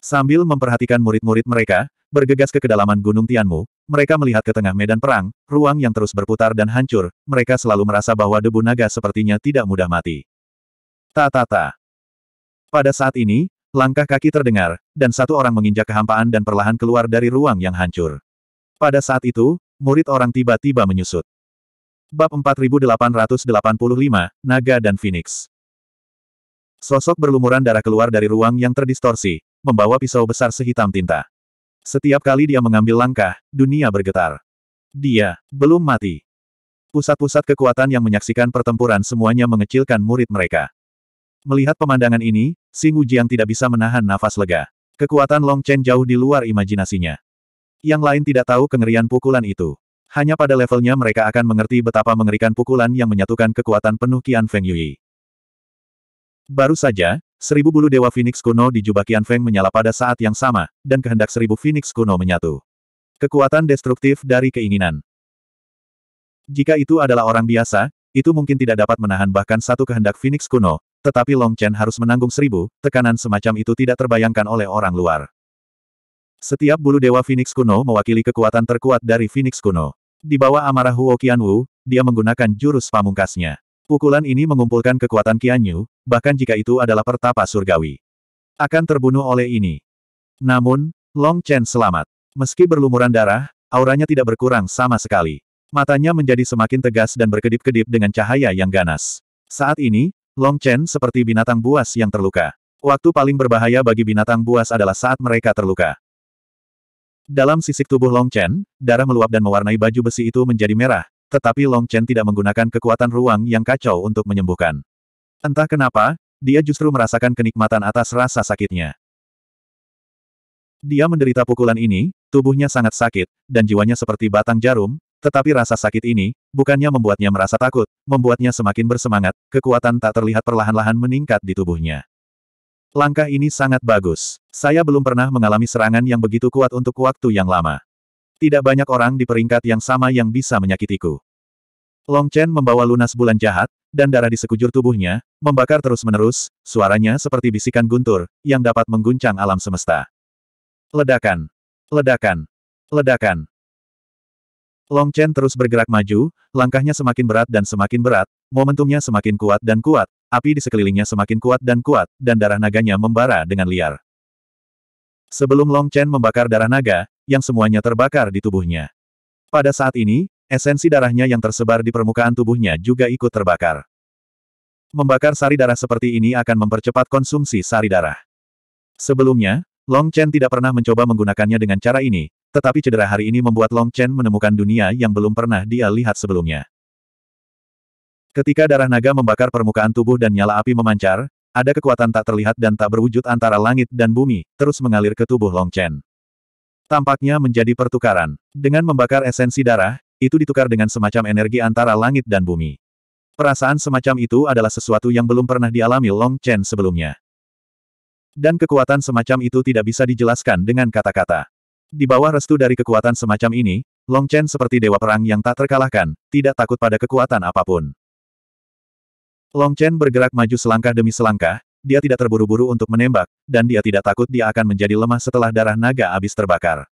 Sambil memperhatikan murid-murid mereka, bergegas ke kedalaman Gunung Tianmu, mereka melihat ke tengah medan perang, ruang yang terus berputar dan hancur, mereka selalu merasa bahwa debu naga sepertinya tidak mudah mati. Ta-ta-ta. Pada saat ini, langkah kaki terdengar, dan satu orang menginjak kehampaan dan perlahan keluar dari ruang yang hancur. Pada saat itu, murid orang tiba-tiba menyusut. Bab 4885, Naga dan Phoenix. Sosok berlumuran darah keluar dari ruang yang terdistorsi, membawa pisau besar sehitam tinta. Setiap kali dia mengambil langkah, dunia bergetar. Dia belum mati. Pusat-pusat kekuatan yang menyaksikan pertempuran semuanya mengecilkan murid mereka. Melihat pemandangan ini, Xing Wujiang tidak bisa menahan nafas lega. Kekuatan Long Chen jauh di luar imajinasinya. Yang lain tidak tahu kengerian pukulan itu. Hanya pada levelnya mereka akan mengerti betapa mengerikan pukulan yang menyatukan kekuatan penuh Qian Feng Yui. Baru saja, seribu bulu dewa Phoenix kuno di jubah Qian Feng menyala pada saat yang sama, dan kehendak seribu Phoenix kuno menyatu. Kekuatan destruktif dari keinginan. Jika itu adalah orang biasa, itu mungkin tidak dapat menahan bahkan satu kehendak Phoenix kuno, tetapi Long Chen harus menanggung seribu, tekanan semacam itu tidak terbayangkan oleh orang luar. Setiap bulu dewa Phoenix kuno mewakili kekuatan terkuat dari Phoenix kuno. Di bawah amarah Huo Qianwu, dia menggunakan jurus pamungkasnya. Pukulan ini mengumpulkan kekuatan Qianyu, bahkan jika itu adalah pertapa surgawi. Akan terbunuh oleh ini. Namun, Long Chen selamat. Meski berlumuran darah, auranya tidak berkurang sama sekali. Matanya menjadi semakin tegas dan berkedip-kedip dengan cahaya yang ganas. Saat ini, Long Chen seperti binatang buas yang terluka. Waktu paling berbahaya bagi binatang buas adalah saat mereka terluka. Dalam sisik tubuh Long Chen, darah meluap dan mewarnai baju besi itu menjadi merah, tetapi Long Chen tidak menggunakan kekuatan ruang yang kacau untuk menyembuhkan. Entah kenapa, dia justru merasakan kenikmatan atas rasa sakitnya. Dia menderita pukulan ini, tubuhnya sangat sakit, dan jiwanya seperti batang jarum, tetapi rasa sakit ini, bukannya membuatnya merasa takut, membuatnya semakin bersemangat, kekuatan tak terlihat perlahan-lahan meningkat di tubuhnya. Langkah ini sangat bagus. Saya belum pernah mengalami serangan yang begitu kuat untuk waktu yang lama. Tidak banyak orang di peringkat yang sama yang bisa menyakitiku. Long Chen membawa lunas bulan jahat, dan darah di sekujur tubuhnya, membakar terus-menerus, suaranya seperti bisikan guntur, yang dapat mengguncang alam semesta. Ledakan. Ledakan. Ledakan. Long Chen terus bergerak maju, langkahnya semakin berat dan semakin berat, momentumnya semakin kuat dan kuat, api di sekelilingnya semakin kuat dan kuat, dan darah naganya membara dengan liar. Sebelum Long Chen membakar darah naga, yang semuanya terbakar di tubuhnya. Pada saat ini, esensi darahnya yang tersebar di permukaan tubuhnya juga ikut terbakar. Membakar sari darah seperti ini akan mempercepat konsumsi sari darah. Sebelumnya, Long Chen tidak pernah mencoba menggunakannya dengan cara ini, tetapi cedera hari ini membuat Long Chen menemukan dunia yang belum pernah dia lihat sebelumnya. Ketika darah naga membakar permukaan tubuh dan nyala api memancar, ada kekuatan tak terlihat dan tak berwujud antara langit dan bumi, terus mengalir ke tubuh Long Chen. Tampaknya menjadi pertukaran. Dengan membakar esensi darah, itu ditukar dengan semacam energi antara langit dan bumi. Perasaan semacam itu adalah sesuatu yang belum pernah dialami Long Chen sebelumnya. Dan kekuatan semacam itu tidak bisa dijelaskan dengan kata-kata. Di bawah restu dari kekuatan semacam ini, Long Chen seperti dewa perang yang tak terkalahkan, tidak takut pada kekuatan apapun. Long Chen bergerak maju selangkah demi selangkah, dia tidak terburu-buru untuk menembak, dan dia tidak takut dia akan menjadi lemah setelah darah naga habis terbakar.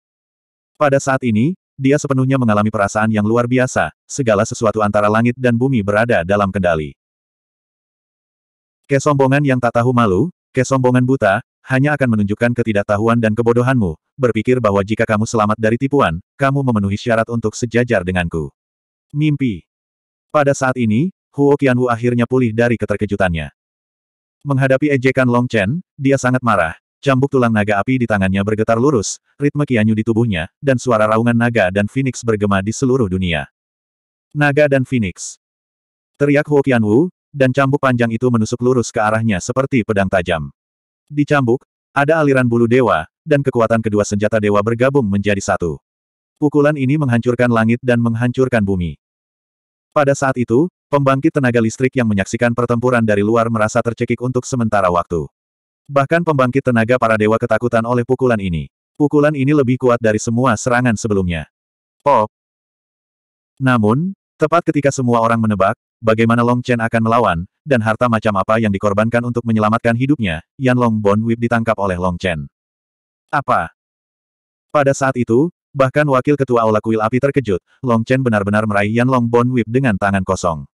Pada saat ini, dia sepenuhnya mengalami perasaan yang luar biasa, segala sesuatu antara langit dan bumi berada dalam kendali. Kesombongan yang tak tahu malu, Kesombongan buta, hanya akan menunjukkan ketidaktahuan dan kebodohanmu, berpikir bahwa jika kamu selamat dari tipuan, kamu memenuhi syarat untuk sejajar denganku. Mimpi. Pada saat ini, Huo Qianwu akhirnya pulih dari keterkejutannya. Menghadapi ejekan Long Chen, dia sangat marah. Cambuk tulang naga api di tangannya bergetar lurus, ritme kianyu di tubuhnya, dan suara raungan naga dan phoenix bergema di seluruh dunia. Naga dan phoenix. Teriak Huo Qianwu, dan cambuk panjang itu menusuk lurus ke arahnya seperti pedang tajam. Di cambuk, ada aliran bulu dewa, dan kekuatan kedua senjata dewa bergabung menjadi satu. Pukulan ini menghancurkan langit dan menghancurkan bumi. Pada saat itu, pembangkit tenaga listrik yang menyaksikan pertempuran dari luar merasa tercekik untuk sementara waktu. Bahkan pembangkit tenaga para dewa ketakutan oleh pukulan ini. Pukulan ini lebih kuat dari semua serangan sebelumnya. Pop. Namun, tepat ketika semua orang menebak, Bagaimana Long Chen akan melawan, dan harta macam apa yang dikorbankan untuk menyelamatkan hidupnya, Yan Long Bon Whip ditangkap oleh Long Chen. Apa? Pada saat itu, bahkan wakil ketua Aula Kuil Api terkejut, Long Chen benar-benar meraih Yan Long Bon Whip dengan tangan kosong.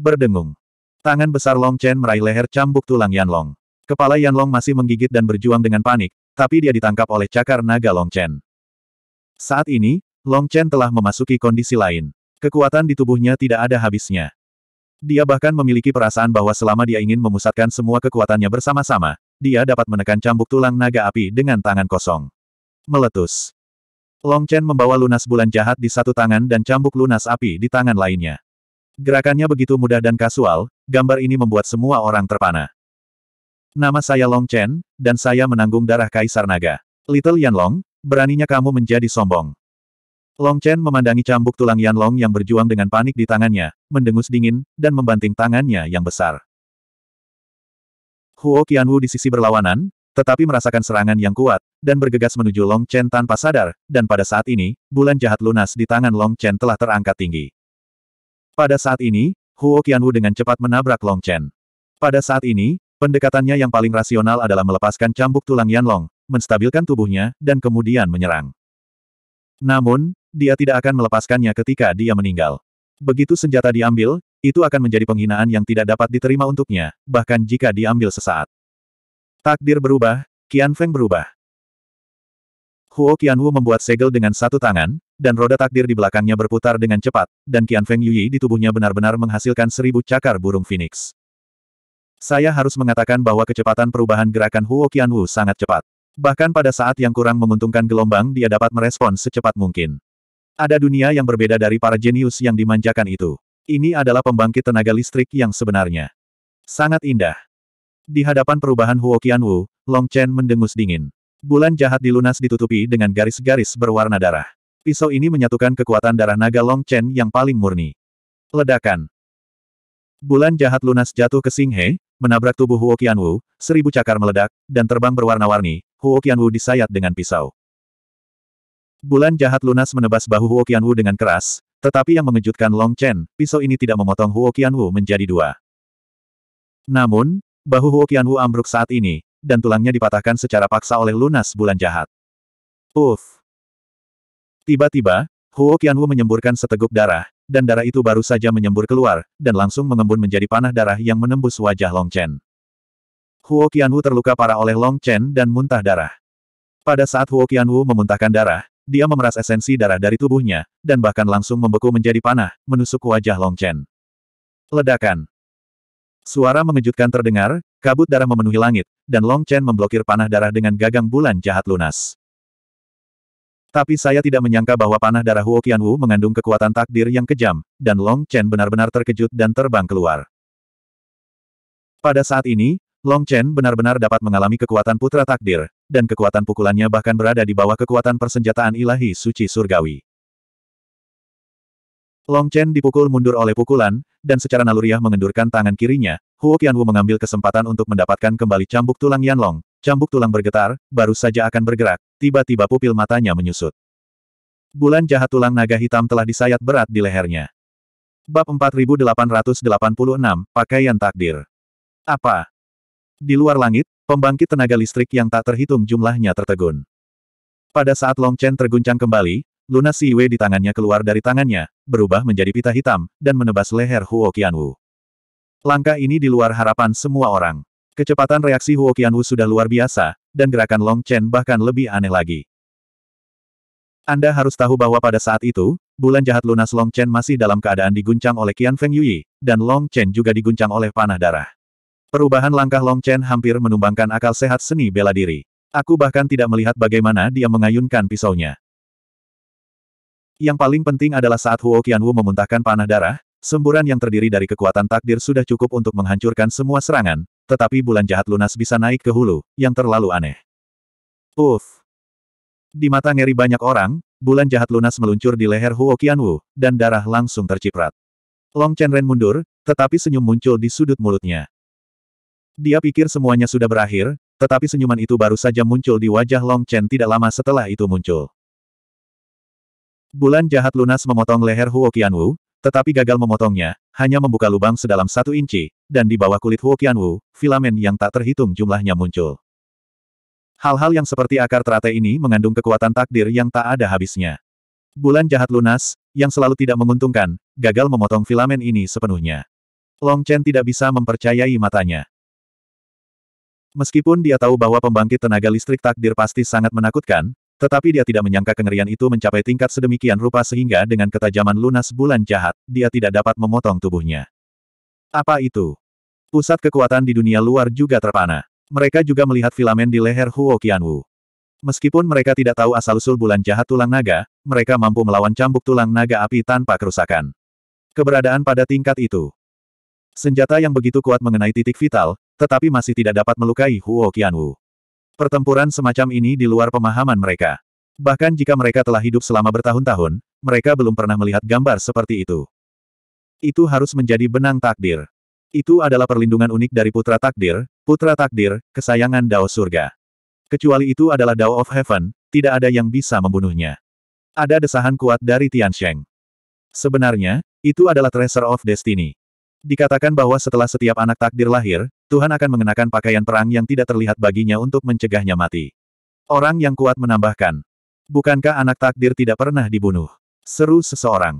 Berdengung. Tangan besar Long Chen meraih leher cambuk tulang Yan Long. Kepala Yan Long masih menggigit dan berjuang dengan panik, tapi dia ditangkap oleh cakar naga Long Chen. Saat ini, Long Chen telah memasuki kondisi lain. Kekuatan di tubuhnya tidak ada habisnya. Dia bahkan memiliki perasaan bahwa selama dia ingin memusatkan semua kekuatannya bersama-sama, dia dapat menekan cambuk tulang naga api dengan tangan kosong. Meletus. Long Chen membawa lunas bulan jahat di satu tangan dan cambuk lunas api di tangan lainnya. Gerakannya begitu mudah dan kasual, gambar ini membuat semua orang terpana. Nama saya Long Chen, dan saya menanggung darah Kaisar Naga. Little Yan Long, beraninya kamu menjadi sombong. Long Chen memandangi cambuk tulang Yan Long yang berjuang dengan panik di tangannya, mendengus dingin, dan membanting tangannya yang besar. Huo Qianwu di sisi berlawanan, tetapi merasakan serangan yang kuat, dan bergegas menuju Long Chen tanpa sadar, dan pada saat ini, bulan jahat lunas di tangan Long Chen telah terangkat tinggi. Pada saat ini, Huo Qianwu dengan cepat menabrak Long Chen. Pada saat ini, pendekatannya yang paling rasional adalah melepaskan cambuk tulang Yan Long, menstabilkan tubuhnya, dan kemudian menyerang. Namun, dia tidak akan melepaskannya ketika dia meninggal. Begitu senjata diambil, itu akan menjadi penghinaan yang tidak dapat diterima untuknya, bahkan jika diambil sesaat. Takdir berubah, Qian Feng berubah. Huo Qianwu membuat segel dengan satu tangan, dan roda takdir di belakangnya berputar dengan cepat, dan Qian Feng Yuyi di tubuhnya benar-benar menghasilkan seribu cakar burung phoenix. Saya harus mengatakan bahwa kecepatan perubahan gerakan Huo Qianwu sangat cepat. Bahkan pada saat yang kurang menguntungkan gelombang dia dapat merespon secepat mungkin. Ada dunia yang berbeda dari para jenius yang dimanjakan itu. Ini adalah pembangkit tenaga listrik yang sebenarnya. Sangat indah. Di hadapan perubahan Huo Qianwu, Long Chen mendengus dingin. Bulan jahat di lunas ditutupi dengan garis-garis berwarna darah. Pisau ini menyatukan kekuatan darah naga Long Chen yang paling murni. Ledakan. Bulan jahat lunas jatuh ke Singhe, menabrak tubuh Huo Qianwu, seribu cakar meledak, dan terbang berwarna-warni, Huo Qianwu disayat dengan pisau. Bulan jahat lunas menebas bahu Huo Qianwu dengan keras, tetapi yang mengejutkan Long Chen, pisau ini tidak memotong Huo Qianwu menjadi dua. Namun, bahu Huo Qianwu ambruk saat ini, dan tulangnya dipatahkan secara paksa oleh lunas bulan jahat. Uff! Tiba-tiba, Huo Qianwu menyemburkan seteguk darah, dan darah itu baru saja menyembur keluar, dan langsung mengembun menjadi panah darah yang menembus wajah Long Chen. Huo Qianwu terluka parah oleh Long Chen dan muntah darah. Pada saat Huo Qianwu memuntahkan darah, dia memeras esensi darah dari tubuhnya, dan bahkan langsung membeku menjadi panah, menusuk wajah Long Chen. Ledakan. Suara mengejutkan terdengar, kabut darah memenuhi langit, dan Long Chen memblokir panah darah dengan gagang bulan jahat lunas. Tapi saya tidak menyangka bahwa panah darah Huo Qianwu mengandung kekuatan takdir yang kejam, dan Long Chen benar-benar terkejut dan terbang keluar. Pada saat ini, Long Chen benar-benar dapat mengalami kekuatan putra takdir, dan kekuatan pukulannya bahkan berada di bawah kekuatan persenjataan ilahi suci surgawi. Long Chen dipukul mundur oleh pukulan, dan secara naluriah mengendurkan tangan kirinya, Huo Qianwu mengambil kesempatan untuk mendapatkan kembali cambuk tulang Yan Long. Cambuk tulang bergetar, baru saja akan bergerak, tiba-tiba pupil matanya menyusut. Bulan jahat tulang naga hitam telah disayat berat di lehernya. Bab 4886, Pakaian Takdir. Apa? Di luar langit, Pembangkit tenaga listrik yang tak terhitung jumlahnya tertegun. Pada saat Long Chen terguncang kembali, Luna Si Wei di tangannya keluar dari tangannya, berubah menjadi pita hitam, dan menebas leher Huo Qianwu. Langkah ini di luar harapan semua orang. Kecepatan reaksi Huo Qianwu sudah luar biasa, dan gerakan Long Chen bahkan lebih aneh lagi. Anda harus tahu bahwa pada saat itu, bulan jahat lunas Long Chen masih dalam keadaan diguncang oleh Qian Feng Yui, dan Long Chen juga diguncang oleh panah darah. Perubahan langkah Long Chen hampir menumbangkan akal sehat seni bela diri. Aku bahkan tidak melihat bagaimana dia mengayunkan pisaunya. Yang paling penting adalah saat Huo Qianwu memuntahkan panah darah, semburan yang terdiri dari kekuatan takdir sudah cukup untuk menghancurkan semua serangan, tetapi bulan jahat lunas bisa naik ke hulu, yang terlalu aneh. Uff! Di mata ngeri banyak orang, bulan jahat lunas meluncur di leher Huo Qianwu, dan darah langsung terciprat. Long Chen Ren mundur, tetapi senyum muncul di sudut mulutnya. Dia pikir semuanya sudah berakhir, tetapi senyuman itu baru saja muncul di wajah Long Chen tidak lama setelah itu muncul. Bulan jahat lunas memotong leher Huo Qianwu, tetapi gagal memotongnya, hanya membuka lubang sedalam satu inci, dan di bawah kulit Huo Qianwu, filamen yang tak terhitung jumlahnya muncul. Hal-hal yang seperti akar teratai ini mengandung kekuatan takdir yang tak ada habisnya. Bulan jahat lunas, yang selalu tidak menguntungkan, gagal memotong filamen ini sepenuhnya. Long Chen tidak bisa mempercayai matanya. Meskipun dia tahu bahwa pembangkit tenaga listrik takdir pasti sangat menakutkan, tetapi dia tidak menyangka kengerian itu mencapai tingkat sedemikian rupa sehingga dengan ketajaman lunas bulan jahat, dia tidak dapat memotong tubuhnya. Apa itu? Pusat kekuatan di dunia luar juga terpana. Mereka juga melihat filamen di leher Huo Qianwu. Meskipun mereka tidak tahu asal-usul bulan jahat tulang naga, mereka mampu melawan cambuk tulang naga api tanpa kerusakan. Keberadaan pada tingkat itu. Senjata yang begitu kuat mengenai titik vital, tetapi masih tidak dapat melukai Huo Qianwu. Pertempuran semacam ini di luar pemahaman mereka. Bahkan jika mereka telah hidup selama bertahun-tahun, mereka belum pernah melihat gambar seperti itu. Itu harus menjadi benang takdir. Itu adalah perlindungan unik dari putra takdir, putra takdir, kesayangan Dao Surga. Kecuali itu adalah Dao of Heaven, tidak ada yang bisa membunuhnya. Ada desahan kuat dari Tian Sheng. Sebenarnya, itu adalah Treasure of Destiny. Dikatakan bahwa setelah setiap anak takdir lahir, Tuhan akan mengenakan pakaian perang yang tidak terlihat baginya untuk mencegahnya mati. Orang yang kuat menambahkan, Bukankah anak takdir tidak pernah dibunuh? Seru seseorang.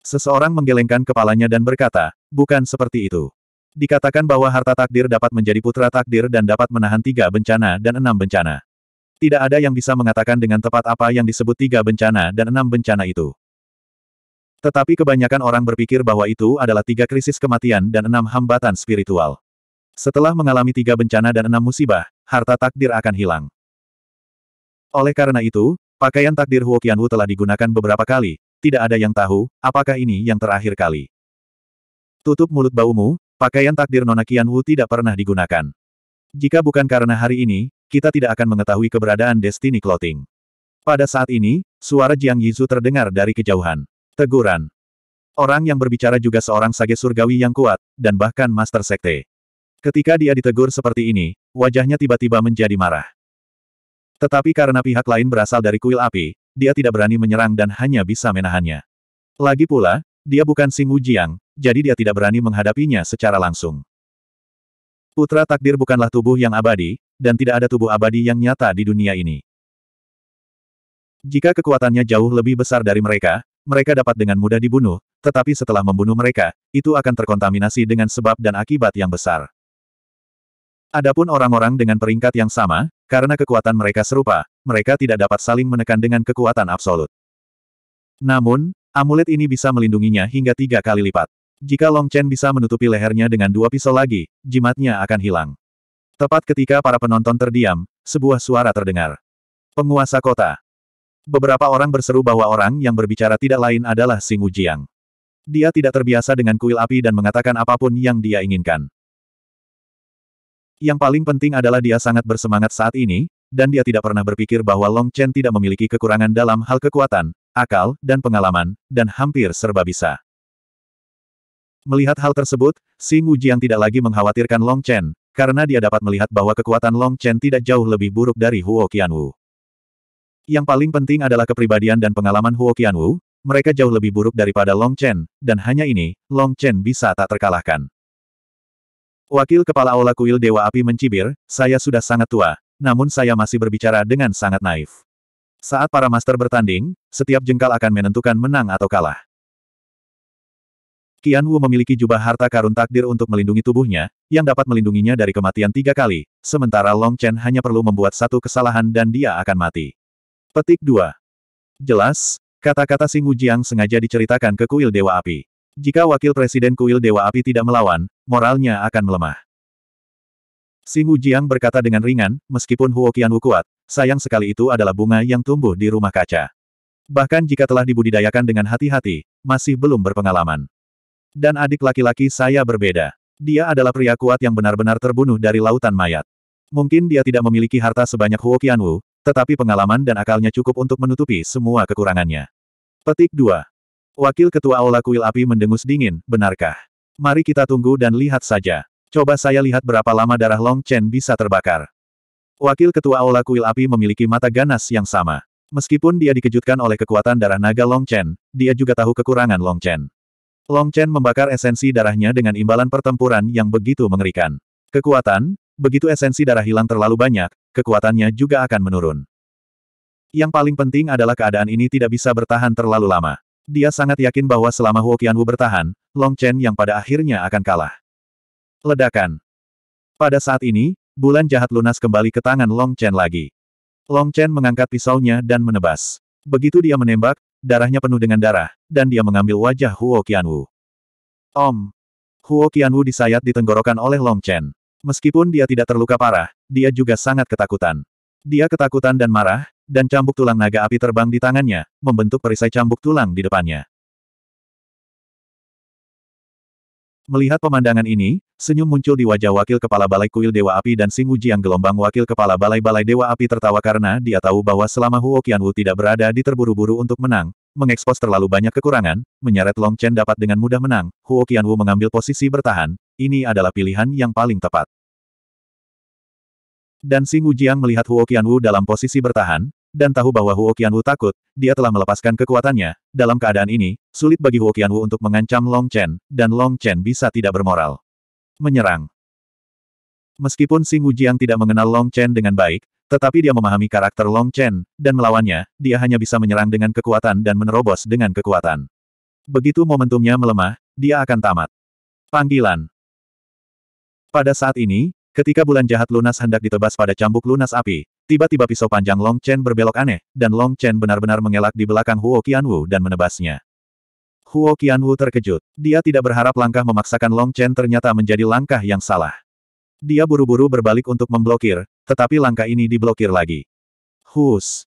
Seseorang menggelengkan kepalanya dan berkata, bukan seperti itu. Dikatakan bahwa harta takdir dapat menjadi putra takdir dan dapat menahan tiga bencana dan enam bencana. Tidak ada yang bisa mengatakan dengan tepat apa yang disebut tiga bencana dan enam bencana itu. Tetapi kebanyakan orang berpikir bahwa itu adalah tiga krisis kematian dan enam hambatan spiritual. Setelah mengalami tiga bencana dan enam musibah, harta takdir akan hilang. Oleh karena itu, pakaian takdir Huo Qianwu telah digunakan beberapa kali, tidak ada yang tahu, apakah ini yang terakhir kali. Tutup mulut baumu, pakaian takdir Nona Qianwu tidak pernah digunakan. Jika bukan karena hari ini, kita tidak akan mengetahui keberadaan Destiny Clothing. Pada saat ini, suara Jiang Yizu terdengar dari kejauhan. Teguran. Orang yang berbicara juga seorang sage surgawi yang kuat, dan bahkan Master Sekte. Ketika dia ditegur seperti ini, wajahnya tiba-tiba menjadi marah. Tetapi karena pihak lain berasal dari kuil api, dia tidak berani menyerang dan hanya bisa menahannya. Lagi pula, dia bukan Sing Wujiang, jadi dia tidak berani menghadapinya secara langsung. Putra takdir bukanlah tubuh yang abadi, dan tidak ada tubuh abadi yang nyata di dunia ini. Jika kekuatannya jauh lebih besar dari mereka, mereka dapat dengan mudah dibunuh, tetapi setelah membunuh mereka, itu akan terkontaminasi dengan sebab dan akibat yang besar. Adapun orang-orang dengan peringkat yang sama, karena kekuatan mereka serupa, mereka tidak dapat saling menekan dengan kekuatan absolut. Namun, amulet ini bisa melindunginya hingga tiga kali lipat. Jika Long Chen bisa menutupi lehernya dengan dua pisau lagi, jimatnya akan hilang. Tepat ketika para penonton terdiam, sebuah suara terdengar. Penguasa kota. Beberapa orang berseru bahwa orang yang berbicara tidak lain adalah Sing Wujiang. Dia tidak terbiasa dengan kuil api dan mengatakan apapun yang dia inginkan. Yang paling penting adalah dia sangat bersemangat saat ini, dan dia tidak pernah berpikir bahwa Long Chen tidak memiliki kekurangan dalam hal kekuatan, akal, dan pengalaman, dan hampir serba bisa. Melihat hal tersebut, Xing Wujiang tidak lagi mengkhawatirkan Long Chen, karena dia dapat melihat bahwa kekuatan Long Chen tidak jauh lebih buruk dari Huo Qianwu. Yang paling penting adalah kepribadian dan pengalaman Huo Qianwu, mereka jauh lebih buruk daripada Long Chen, dan hanya ini, Long Chen bisa tak terkalahkan. Wakil Kepala Aula Kuil Dewa Api mencibir, saya sudah sangat tua, namun saya masih berbicara dengan sangat naif. Saat para master bertanding, setiap jengkal akan menentukan menang atau kalah. Qian Wu memiliki jubah harta karun takdir untuk melindungi tubuhnya, yang dapat melindunginya dari kematian tiga kali, sementara Long Chen hanya perlu membuat satu kesalahan dan dia akan mati. Petik 2. Jelas, kata-kata Sing Jiang sengaja diceritakan ke kuil Dewa Api. Jika Wakil Presiden Kuil Dewa Api tidak melawan, moralnya akan melemah. Singu Jiang berkata dengan ringan, meskipun Huo Qianwu kuat, sayang sekali itu adalah bunga yang tumbuh di rumah kaca. Bahkan jika telah dibudidayakan dengan hati-hati, masih belum berpengalaman. Dan adik laki-laki saya berbeda. Dia adalah pria kuat yang benar-benar terbunuh dari lautan mayat. Mungkin dia tidak memiliki harta sebanyak Huo Qianwu, tetapi pengalaman dan akalnya cukup untuk menutupi semua kekurangannya. Petik 2. Wakil Ketua Aula Kuil Api mendengus dingin, benarkah? Mari kita tunggu dan lihat saja. Coba saya lihat berapa lama darah Long Chen bisa terbakar. Wakil Ketua Aula Kuil Api memiliki mata ganas yang sama. Meskipun dia dikejutkan oleh kekuatan darah naga Long Chen, dia juga tahu kekurangan Long Chen. Long Chen membakar esensi darahnya dengan imbalan pertempuran yang begitu mengerikan. Kekuatan, begitu esensi darah hilang terlalu banyak, kekuatannya juga akan menurun. Yang paling penting adalah keadaan ini tidak bisa bertahan terlalu lama. Dia sangat yakin bahwa selama Huo Qianwu bertahan, Long Chen yang pada akhirnya akan kalah. Ledakan. Pada saat ini, bulan jahat lunas kembali ke tangan Long Chen lagi. Long Chen mengangkat pisaunya dan menebas. Begitu dia menembak, darahnya penuh dengan darah, dan dia mengambil wajah Huo Qianwu. Om. Huo Qianwu disayat di tenggorokan oleh Long Chen. Meskipun dia tidak terluka parah, dia juga sangat ketakutan. Dia ketakutan dan marah, dan cambuk tulang naga api terbang di tangannya, membentuk perisai cambuk tulang di depannya. Melihat pemandangan ini, senyum muncul di wajah Wakil Kepala Balai Kuil Dewa Api dan Sing Wujiang gelombang Wakil Kepala Balai Balai Dewa Api tertawa karena dia tahu bahwa selama Huo Qianwu tidak berada di terburu-buru untuk menang, mengekspos terlalu banyak kekurangan, menyeret Long Chen dapat dengan mudah menang, Huo Qianwu mengambil posisi bertahan, ini adalah pilihan yang paling tepat. Dan Sing Wujiang melihat Huo Qianwu dalam posisi bertahan, dan tahu bahwa Huo Qianwu takut, dia telah melepaskan kekuatannya. Dalam keadaan ini, sulit bagi Huo Qianwu untuk mengancam Long Chen, dan Long Chen bisa tidak bermoral. Menyerang. Meskipun Xing Jiang tidak mengenal Long Chen dengan baik, tetapi dia memahami karakter Long Chen, dan melawannya, dia hanya bisa menyerang dengan kekuatan dan menerobos dengan kekuatan. Begitu momentumnya melemah, dia akan tamat. Panggilan. Pada saat ini, Ketika bulan jahat lunas hendak ditebas pada cambuk lunas api, tiba-tiba pisau panjang Long Chen berbelok aneh, dan Long Chen benar-benar mengelak di belakang Huo Qianwu dan menebasnya. Huo Qianwu terkejut. Dia tidak berharap langkah memaksakan Long Chen ternyata menjadi langkah yang salah. Dia buru-buru berbalik untuk memblokir, tetapi langkah ini diblokir lagi. Hus!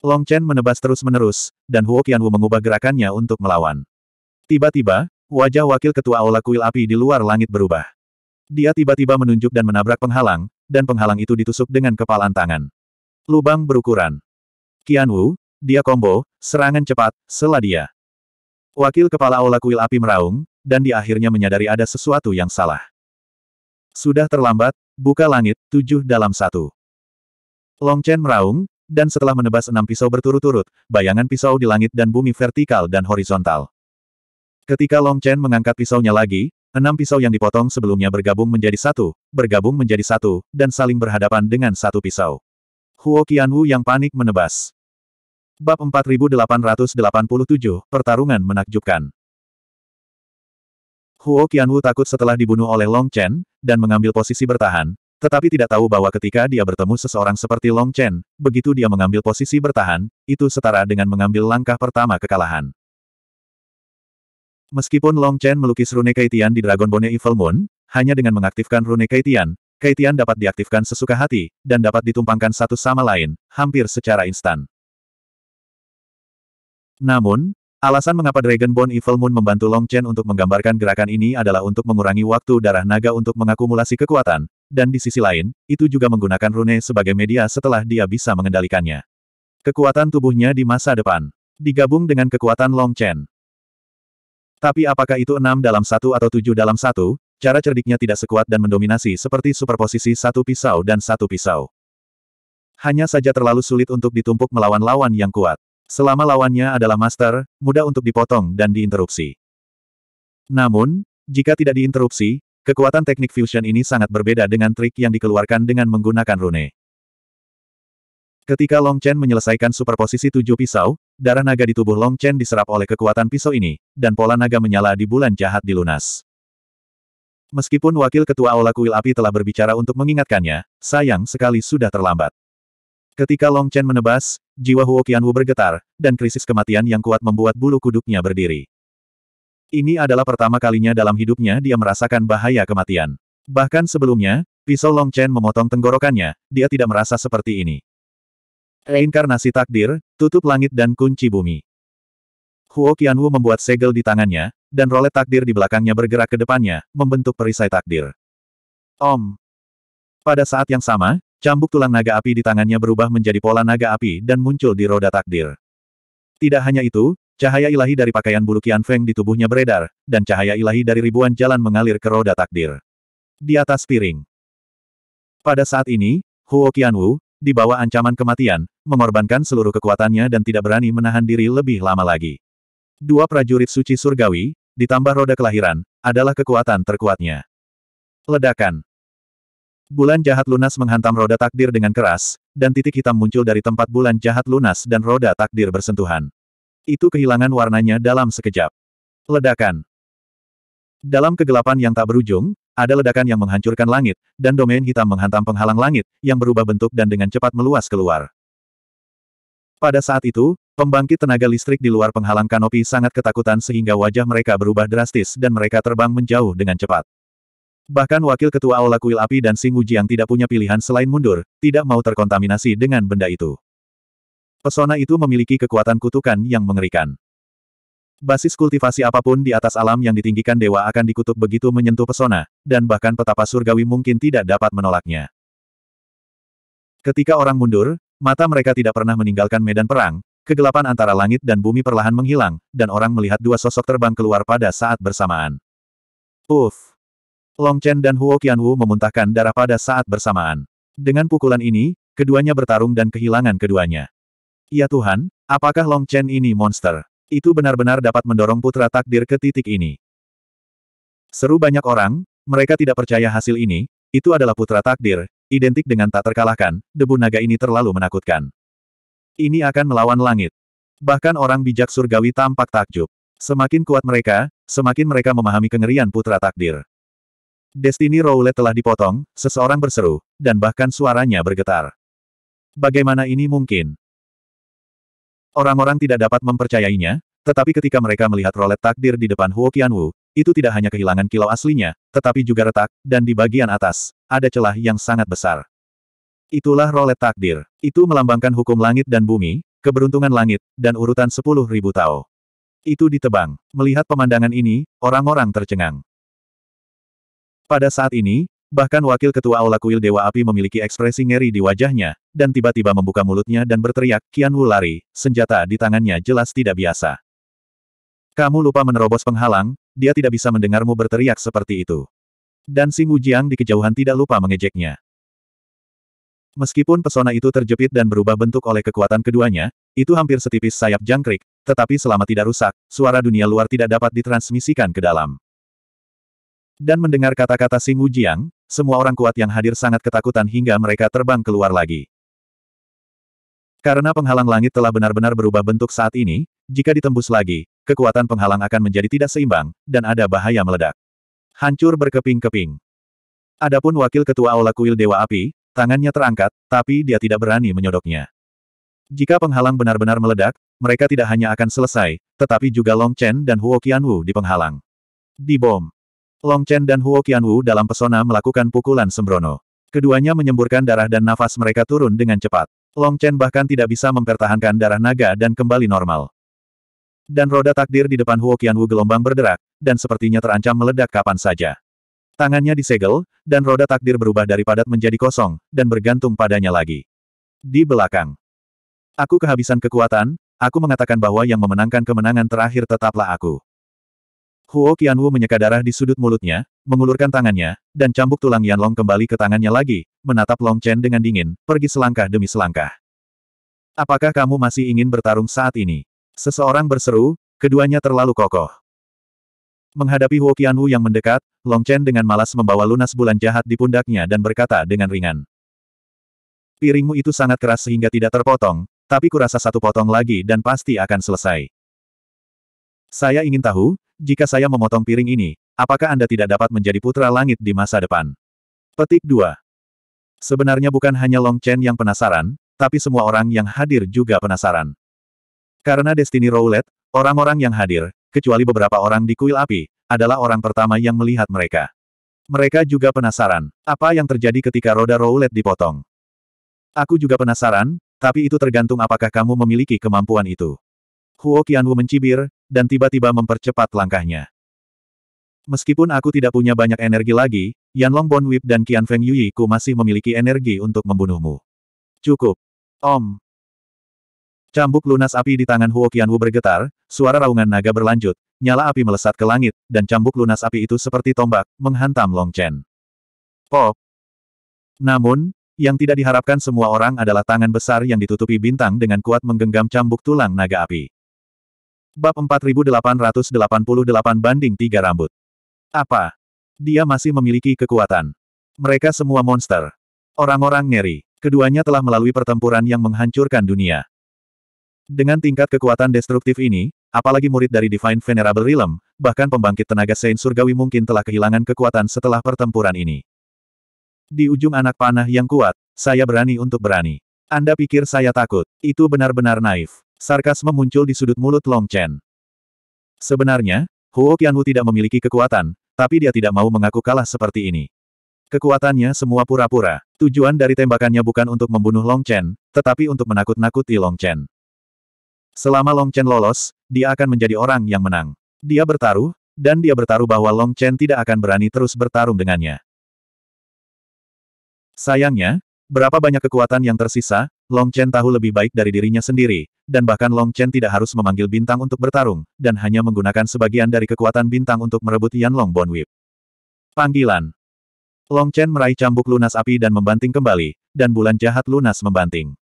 Long Chen menebas terus-menerus, dan Huo Qianwu mengubah gerakannya untuk melawan. Tiba-tiba, wajah wakil ketua Aula Kuil Api di luar langit berubah. Dia tiba-tiba menunjuk dan menabrak penghalang, dan penghalang itu ditusuk dengan kepalan tangan. Lubang berukuran. Qian Wu, dia combo, serangan cepat, selah dia. Wakil kepala aula kuil api meraung, dan dia akhirnya menyadari ada sesuatu yang salah. Sudah terlambat, buka langit, tujuh dalam satu. Long Chen meraung, dan setelah menebas enam pisau berturut-turut, bayangan pisau di langit dan bumi vertikal dan horizontal. Ketika Long Chen mengangkat pisaunya lagi, Enam pisau yang dipotong sebelumnya bergabung menjadi satu, bergabung menjadi satu, dan saling berhadapan dengan satu pisau. Huo Qianwu yang panik menebas. Bab 4887, Pertarungan Menakjubkan Huo Qianwu takut setelah dibunuh oleh Long Chen, dan mengambil posisi bertahan, tetapi tidak tahu bahwa ketika dia bertemu seseorang seperti Long Chen, begitu dia mengambil posisi bertahan, itu setara dengan mengambil langkah pertama kekalahan. Meskipun Long Chen melukis rune Kaitian di Dragon Bone Evil Moon, hanya dengan mengaktifkan rune Kaitian, Kaitian dapat diaktifkan sesuka hati, dan dapat ditumpangkan satu sama lain, hampir secara instan. Namun, alasan mengapa Dragon Bone Evil Moon membantu Long Chen untuk menggambarkan gerakan ini adalah untuk mengurangi waktu darah naga untuk mengakumulasi kekuatan, dan di sisi lain, itu juga menggunakan rune sebagai media setelah dia bisa mengendalikannya. Kekuatan tubuhnya di masa depan. Digabung dengan kekuatan Long Chen. Tapi apakah itu enam dalam satu atau tujuh dalam satu, cara cerdiknya tidak sekuat dan mendominasi seperti superposisi satu pisau dan satu pisau. Hanya saja terlalu sulit untuk ditumpuk melawan lawan yang kuat. Selama lawannya adalah master, mudah untuk dipotong dan diinterupsi. Namun, jika tidak diinterupsi, kekuatan teknik fusion ini sangat berbeda dengan trik yang dikeluarkan dengan menggunakan rune. Ketika Long Chen menyelesaikan superposisi tujuh pisau, darah naga di tubuh Long Chen diserap oleh kekuatan pisau ini, dan pola naga menyala di bulan jahat di lunas. Meskipun Wakil Ketua Aula Kuil Api telah berbicara untuk mengingatkannya, sayang sekali sudah terlambat. Ketika Long Chen menebas, jiwa Huo Qianwu bergetar, dan krisis kematian yang kuat membuat bulu kuduknya berdiri. Ini adalah pertama kalinya dalam hidupnya dia merasakan bahaya kematian. Bahkan sebelumnya, pisau Long Chen memotong tenggorokannya, dia tidak merasa seperti ini. Reinkarnasi takdir, tutup langit dan kunci bumi. Huo Qianwu membuat segel di tangannya, dan rolet takdir di belakangnya bergerak ke depannya, membentuk perisai takdir. Om. Pada saat yang sama, cambuk tulang naga api di tangannya berubah menjadi pola naga api dan muncul di roda takdir. Tidak hanya itu, cahaya ilahi dari pakaian bulu Qian Feng di tubuhnya beredar, dan cahaya ilahi dari ribuan jalan mengalir ke roda takdir. Di atas piring. Pada saat ini, Huo Qianwu, di bawah ancaman kematian, mengorbankan seluruh kekuatannya dan tidak berani menahan diri lebih lama lagi. Dua prajurit suci surgawi, ditambah roda kelahiran, adalah kekuatan terkuatnya. Ledakan. Bulan jahat lunas menghantam roda takdir dengan keras, dan titik hitam muncul dari tempat bulan jahat lunas dan roda takdir bersentuhan. Itu kehilangan warnanya dalam sekejap. Ledakan. Dalam kegelapan yang tak berujung, ada ledakan yang menghancurkan langit, dan domain hitam menghantam penghalang langit, yang berubah bentuk dan dengan cepat meluas keluar. Pada saat itu, pembangkit tenaga listrik di luar penghalang kanopi sangat ketakutan sehingga wajah mereka berubah drastis dan mereka terbang menjauh dengan cepat. Bahkan wakil ketua Aula Kuil Api dan Sing Wuji yang tidak punya pilihan selain mundur, tidak mau terkontaminasi dengan benda itu. Pesona itu memiliki kekuatan kutukan yang mengerikan. Basis kultivasi apapun di atas alam yang ditinggikan dewa akan dikutuk begitu menyentuh pesona, dan bahkan petapa surgawi mungkin tidak dapat menolaknya. Ketika orang mundur, Mata mereka tidak pernah meninggalkan medan perang, kegelapan antara langit dan bumi perlahan menghilang, dan orang melihat dua sosok terbang keluar pada saat bersamaan. Uff! Long Chen dan Huo Qianwu memuntahkan darah pada saat bersamaan. Dengan pukulan ini, keduanya bertarung dan kehilangan keduanya. Ya Tuhan, apakah Long Chen ini monster? Itu benar-benar dapat mendorong putra takdir ke titik ini. Seru banyak orang, mereka tidak percaya hasil ini, itu adalah putra takdir, Identik dengan tak terkalahkan, debu naga ini terlalu menakutkan. Ini akan melawan langit. Bahkan orang bijak surgawi tampak takjub. Semakin kuat mereka, semakin mereka memahami kengerian putra takdir. Destiny Rowlet telah dipotong, seseorang berseru, dan bahkan suaranya bergetar. Bagaimana ini mungkin? Orang-orang tidak dapat mempercayainya, tetapi ketika mereka melihat rolet takdir di depan Huo Qianwu, itu tidak hanya kehilangan kilau aslinya, tetapi juga retak, dan di bagian atas, ada celah yang sangat besar. Itulah rolet takdir. Itu melambangkan hukum langit dan bumi, keberuntungan langit, dan urutan sepuluh ribu tao. Itu ditebang. Melihat pemandangan ini, orang-orang tercengang. Pada saat ini, bahkan wakil ketua Aula Kuil Dewa Api memiliki ekspresi ngeri di wajahnya, dan tiba-tiba membuka mulutnya dan berteriak, Kian Wu lari, senjata di tangannya jelas tidak biasa. Kamu lupa menerobos penghalang, dia tidak bisa mendengarmu berteriak seperti itu. Dan Xing Wujiang di kejauhan tidak lupa mengejeknya. Meskipun pesona itu terjepit dan berubah bentuk oleh kekuatan keduanya, itu hampir setipis sayap jangkrik, tetapi selama tidak rusak, suara dunia luar tidak dapat ditransmisikan ke dalam. Dan mendengar kata-kata Xing Wujiang, semua orang kuat yang hadir sangat ketakutan hingga mereka terbang keluar lagi. Karena penghalang langit telah benar-benar berubah bentuk saat ini, jika ditembus lagi, kekuatan penghalang akan menjadi tidak seimbang, dan ada bahaya meledak. Hancur berkeping-keping. Adapun wakil ketua Aula Kuil Dewa Api, tangannya terangkat, tapi dia tidak berani menyodoknya. Jika penghalang benar-benar meledak, mereka tidak hanya akan selesai, tetapi juga Long Chen dan Huo Qianwu di penghalang. Di bom, Long Chen dan Huo Qianwu dalam pesona melakukan pukulan sembrono. Keduanya menyemburkan darah dan nafas mereka turun dengan cepat. Long Chen bahkan tidak bisa mempertahankan darah naga dan kembali normal dan roda takdir di depan Huo Qianwu gelombang berderak, dan sepertinya terancam meledak kapan saja. Tangannya disegel, dan roda takdir berubah dari padat menjadi kosong, dan bergantung padanya lagi. Di belakang. Aku kehabisan kekuatan, aku mengatakan bahwa yang memenangkan kemenangan terakhir tetaplah aku. Huo Qianwu menyeka darah di sudut mulutnya, mengulurkan tangannya, dan cambuk tulang Yanlong kembali ke tangannya lagi, menatap Long Chen dengan dingin, pergi selangkah demi selangkah. Apakah kamu masih ingin bertarung saat ini? Seseorang berseru, keduanya terlalu kokoh. Menghadapi Huo Qianwu yang mendekat, Long Chen dengan malas membawa lunas bulan jahat di pundaknya dan berkata dengan ringan. Piringmu itu sangat keras sehingga tidak terpotong, tapi kurasa satu potong lagi dan pasti akan selesai. Saya ingin tahu, jika saya memotong piring ini, apakah Anda tidak dapat menjadi putra langit di masa depan? Petik 2. Sebenarnya bukan hanya Long Chen yang penasaran, tapi semua orang yang hadir juga penasaran. Karena Destiny Roulette, orang-orang yang hadir, kecuali beberapa orang di kuil api, adalah orang pertama yang melihat mereka. Mereka juga penasaran, apa yang terjadi ketika roda roulette dipotong. Aku juga penasaran, tapi itu tergantung apakah kamu memiliki kemampuan itu. Huo Qianwu mencibir, dan tiba-tiba mempercepat langkahnya. Meskipun aku tidak punya banyak energi lagi, Yan Bon Whip dan Qian Feng Yui ku masih memiliki energi untuk membunuhmu. Cukup. Om. Cambuk lunas api di tangan Huo Qianwu bergetar, suara raungan naga berlanjut, nyala api melesat ke langit, dan cambuk lunas api itu seperti tombak, menghantam Long Chen. Pop! Namun, yang tidak diharapkan semua orang adalah tangan besar yang ditutupi bintang dengan kuat menggenggam cambuk tulang naga api. Bab 4888 banding Tiga rambut. Apa? Dia masih memiliki kekuatan. Mereka semua monster. Orang-orang ngeri. Keduanya telah melalui pertempuran yang menghancurkan dunia. Dengan tingkat kekuatan destruktif ini, apalagi murid dari Divine Venerable Realm, bahkan pembangkit tenaga Saint Surgawi mungkin telah kehilangan kekuatan setelah pertempuran ini. Di ujung anak panah yang kuat, saya berani untuk berani. Anda pikir saya takut? Itu benar-benar naif. Sarkasme muncul di sudut mulut Long Chen. Sebenarnya, Huo Qianwu tidak memiliki kekuatan, tapi dia tidak mau mengaku kalah seperti ini. Kekuatannya semua pura-pura. Tujuan dari tembakannya bukan untuk membunuh Long Chen, tetapi untuk menakut-nakuti Long Chen. Selama Long Chen lolos, dia akan menjadi orang yang menang. Dia bertaruh, dan dia bertaruh bahwa Long Chen tidak akan berani terus bertarung dengannya. Sayangnya, berapa banyak kekuatan yang tersisa, Long Chen tahu lebih baik dari dirinya sendiri, dan bahkan Long Chen tidak harus memanggil bintang untuk bertarung, dan hanya menggunakan sebagian dari kekuatan bintang untuk merebut Yan Long Bon Whip. Panggilan Long Chen meraih cambuk lunas api dan membanting kembali, dan bulan jahat lunas membanting.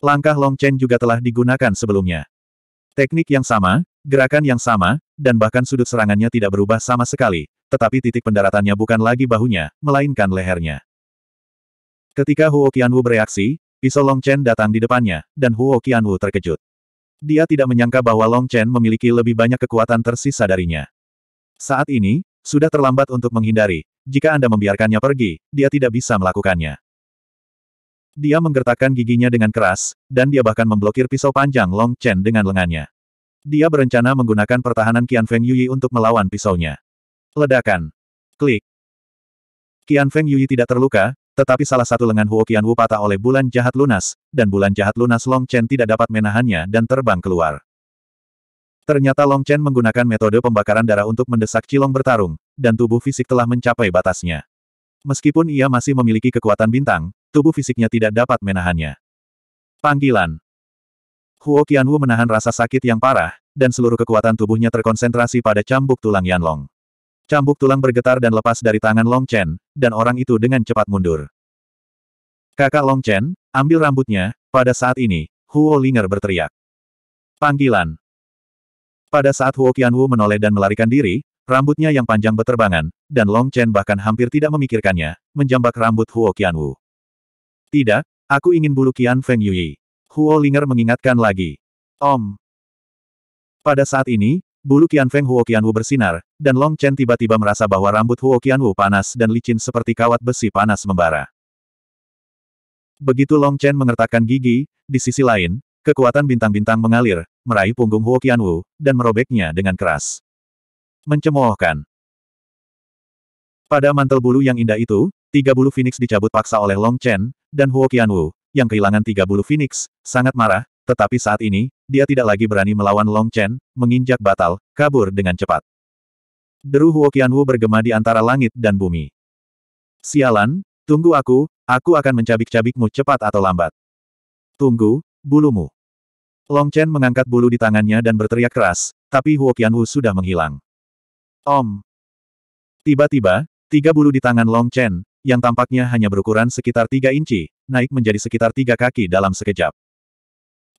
Langkah Long Chen juga telah digunakan sebelumnya. Teknik yang sama, gerakan yang sama, dan bahkan sudut serangannya tidak berubah sama sekali, tetapi titik pendaratannya bukan lagi bahunya, melainkan lehernya. Ketika Huo Qianwu bereaksi, pisau Long Chen datang di depannya, dan Huo Qianwu terkejut. Dia tidak menyangka bahwa Long Chen memiliki lebih banyak kekuatan tersisa darinya. Saat ini, sudah terlambat untuk menghindari, jika Anda membiarkannya pergi, dia tidak bisa melakukannya. Dia menggertakkan giginya dengan keras, dan dia bahkan memblokir pisau panjang Long Chen dengan lengannya. Dia berencana menggunakan pertahanan Qian Feng Yuyi untuk melawan pisaunya. Ledakan. Klik. Qian Feng Yuyi tidak terluka, tetapi salah satu lengan Huo Qian Wu patah oleh bulan jahat lunas, dan bulan jahat lunas Long Chen tidak dapat menahannya dan terbang keluar. Ternyata Long Chen menggunakan metode pembakaran darah untuk mendesak Cilong bertarung, dan tubuh fisik telah mencapai batasnya. Meskipun ia masih memiliki kekuatan bintang, tubuh fisiknya tidak dapat menahannya. Panggilan Huo Qianwu menahan rasa sakit yang parah, dan seluruh kekuatan tubuhnya terkonsentrasi pada cambuk tulang Yanlong. Cambuk tulang bergetar dan lepas dari tangan Long Chen, dan orang itu dengan cepat mundur. Kakak Long Chen, ambil rambutnya, pada saat ini, Huo Linger berteriak. Panggilan Pada saat Huo Qianwu menoleh dan melarikan diri, rambutnya yang panjang beterbangan, dan Long Chen bahkan hampir tidak memikirkannya, menjambak rambut Huo Qianwu. Tidak, aku ingin bulu Qian Feng Yui. Huo Linger mengingatkan lagi. Om. Pada saat ini, bulu Qian Feng Huo Wu bersinar, dan Long Chen tiba-tiba merasa bahwa rambut Huo Wu panas dan licin seperti kawat besi panas membara. Begitu Long Chen mengertakkan gigi, di sisi lain, kekuatan bintang-bintang mengalir, meraih punggung Huo Wu, dan merobeknya dengan keras. Mencemoohkan. Pada mantel bulu yang indah itu, tiga bulu phoenix dicabut paksa oleh Long Chen, dan Huo Qianwu, yang kehilangan tiga bulu Phoenix, sangat marah, tetapi saat ini, dia tidak lagi berani melawan Long Chen, menginjak batal, kabur dengan cepat. Deru Huo Qianwu bergema di antara langit dan bumi. Sialan, tunggu aku, aku akan mencabik-cabikmu cepat atau lambat. Tunggu, bulumu. Long Chen mengangkat bulu di tangannya dan berteriak keras, tapi Huo Qianwu sudah menghilang. Om. Tiba-tiba, tiga bulu di tangan Long Chen, yang tampaknya hanya berukuran sekitar 3 inci, naik menjadi sekitar tiga kaki dalam sekejap.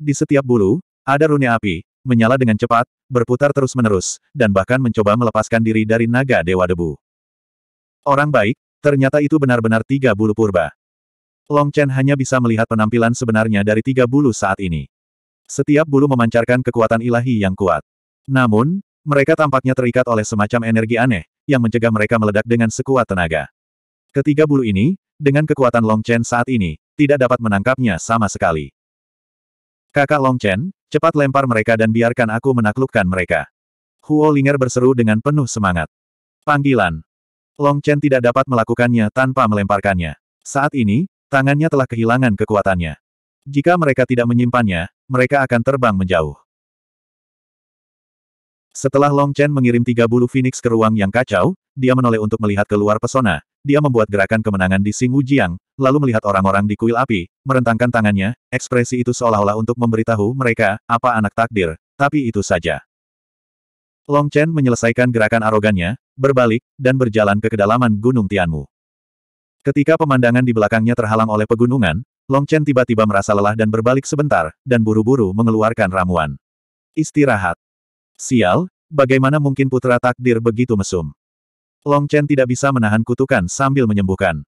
Di setiap bulu, ada rune api, menyala dengan cepat, berputar terus-menerus, dan bahkan mencoba melepaskan diri dari naga Dewa Debu. Orang baik, ternyata itu benar-benar tiga bulu purba. Long Chen hanya bisa melihat penampilan sebenarnya dari tiga bulu saat ini. Setiap bulu memancarkan kekuatan ilahi yang kuat. Namun, mereka tampaknya terikat oleh semacam energi aneh, yang mencegah mereka meledak dengan sekuat tenaga. Ketiga bulu ini, dengan kekuatan Long Chen saat ini, tidak dapat menangkapnya sama sekali. Kakak Long Chen, cepat lempar mereka dan biarkan aku menaklukkan mereka. Huo Linger berseru dengan penuh semangat. Panggilan. Long Chen tidak dapat melakukannya tanpa melemparkannya. Saat ini, tangannya telah kehilangan kekuatannya. Jika mereka tidak menyimpannya, mereka akan terbang menjauh. Setelah Long Chen mengirim tiga bulu Phoenix ke ruang yang kacau, dia menoleh untuk melihat keluar pesona, dia membuat gerakan kemenangan di Sing Wujiang, lalu melihat orang-orang di kuil api, merentangkan tangannya, ekspresi itu seolah-olah untuk memberitahu mereka, apa anak takdir, tapi itu saja. Long Chen menyelesaikan gerakan arogannya, berbalik, dan berjalan ke kedalaman Gunung Tianmu. Ketika pemandangan di belakangnya terhalang oleh pegunungan, Long Chen tiba-tiba merasa lelah dan berbalik sebentar, dan buru-buru mengeluarkan ramuan. Istirahat. Sial, bagaimana mungkin putra takdir begitu mesum? Long Chen tidak bisa menahan kutukan sambil menyembuhkan.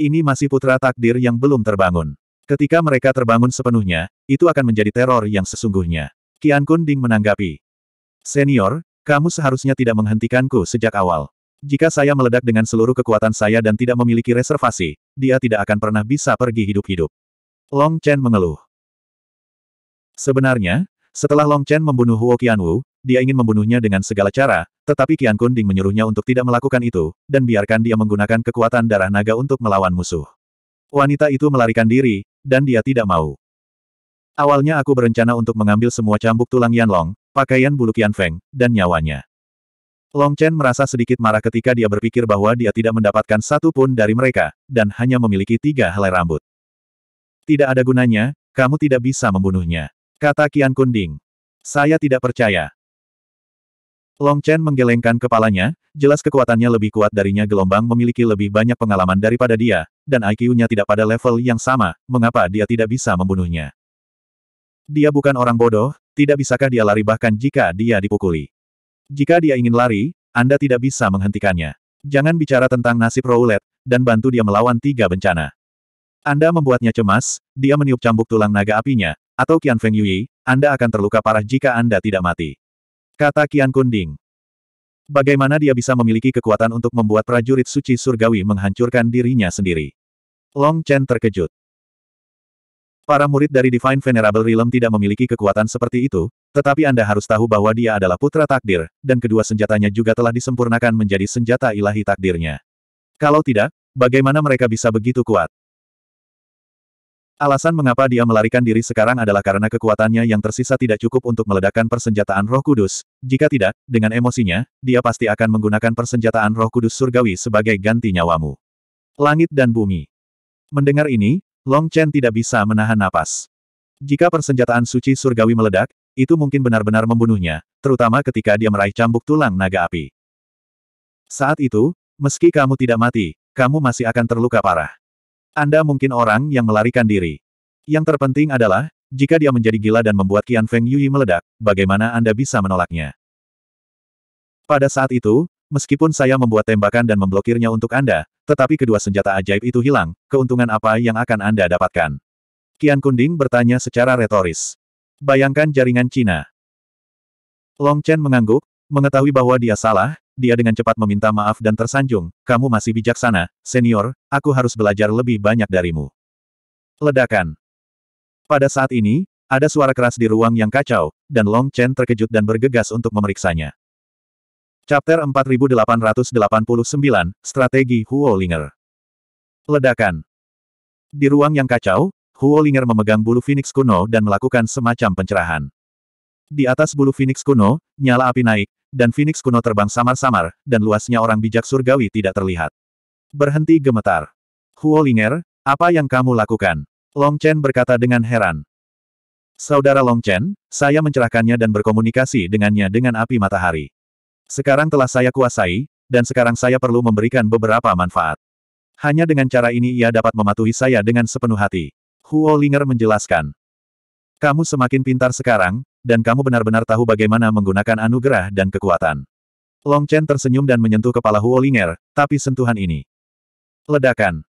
Ini masih putra takdir yang belum terbangun. Ketika mereka terbangun sepenuhnya, itu akan menjadi teror yang sesungguhnya. Qian Kun Ding menanggapi. Senior, kamu seharusnya tidak menghentikanku sejak awal. Jika saya meledak dengan seluruh kekuatan saya dan tidak memiliki reservasi, dia tidak akan pernah bisa pergi hidup-hidup. Long Chen mengeluh. Sebenarnya, setelah Long Chen membunuh Huo Qianwu, dia ingin membunuhnya dengan segala cara, tetapi Qian Kunding menyuruhnya untuk tidak melakukan itu, dan biarkan dia menggunakan kekuatan darah naga untuk melawan musuh. Wanita itu melarikan diri, dan dia tidak mau. Awalnya aku berencana untuk mengambil semua cambuk tulang Yanlong, pakaian bulu Qian Feng, dan nyawanya. Long Chen merasa sedikit marah ketika dia berpikir bahwa dia tidak mendapatkan satu pun dari mereka, dan hanya memiliki tiga helai rambut. Tidak ada gunanya, kamu tidak bisa membunuhnya. Kata Qian Kunding. Saya tidak percaya. Long Chen menggelengkan kepalanya, jelas kekuatannya lebih kuat darinya gelombang memiliki lebih banyak pengalaman daripada dia, dan IQ-nya tidak pada level yang sama, mengapa dia tidak bisa membunuhnya? Dia bukan orang bodoh, tidak bisakah dia lari bahkan jika dia dipukuli? Jika dia ingin lari, Anda tidak bisa menghentikannya. Jangan bicara tentang nasib roulette, dan bantu dia melawan tiga bencana. Anda membuatnya cemas, dia meniup cambuk tulang naga apinya, atau Qian Feng Yui, Anda akan terluka parah jika Anda tidak mati. Kata Kian Kunding. Bagaimana dia bisa memiliki kekuatan untuk membuat prajurit suci surgawi menghancurkan dirinya sendiri? Long Chen terkejut. Para murid dari Divine Venerable Realm tidak memiliki kekuatan seperti itu, tetapi Anda harus tahu bahwa dia adalah putra takdir, dan kedua senjatanya juga telah disempurnakan menjadi senjata ilahi takdirnya. Kalau tidak, bagaimana mereka bisa begitu kuat? Alasan mengapa dia melarikan diri sekarang adalah karena kekuatannya yang tersisa tidak cukup untuk meledakkan persenjataan roh kudus. Jika tidak, dengan emosinya, dia pasti akan menggunakan persenjataan roh kudus surgawi sebagai ganti nyawamu. Langit dan bumi. Mendengar ini, Long Chen tidak bisa menahan napas. Jika persenjataan suci surgawi meledak, itu mungkin benar-benar membunuhnya, terutama ketika dia meraih cambuk tulang naga api. Saat itu, meski kamu tidak mati, kamu masih akan terluka parah. Anda mungkin orang yang melarikan diri. Yang terpenting adalah, jika dia menjadi gila dan membuat Qian Feng Yui meledak, bagaimana Anda bisa menolaknya? Pada saat itu, meskipun saya membuat tembakan dan memblokirnya untuk Anda, tetapi kedua senjata ajaib itu hilang, keuntungan apa yang akan Anda dapatkan? Qian Kunding bertanya secara retoris. Bayangkan jaringan Cina. Long Chen mengangguk, mengetahui bahwa dia salah, dia dengan cepat meminta maaf dan tersanjung, kamu masih bijaksana, senior, aku harus belajar lebih banyak darimu. Ledakan. Pada saat ini, ada suara keras di ruang yang kacau, dan Long Chen terkejut dan bergegas untuk memeriksanya. Chapter 4889, Strategi Huo Linger. Ledakan Di ruang yang kacau, Huo Linger memegang bulu Phoenix kuno dan melakukan semacam pencerahan. Di atas bulu Phoenix kuno, nyala api naik, dan Phoenix kuno terbang samar-samar, dan luasnya orang bijak surgawi tidak terlihat. Berhenti gemetar. Huo Ling'er, apa yang kamu lakukan? Long Chen berkata dengan heran. Saudara Long Chen, saya mencerahkannya dan berkomunikasi dengannya dengan api matahari. Sekarang telah saya kuasai, dan sekarang saya perlu memberikan beberapa manfaat. Hanya dengan cara ini ia dapat mematuhi saya dengan sepenuh hati. Huo Ling'er menjelaskan. Kamu semakin pintar sekarang, dan kamu benar-benar tahu bagaimana menggunakan anugerah dan kekuatan. Long Chen tersenyum dan menyentuh kepala Huo Linger, tapi sentuhan ini. Ledakan.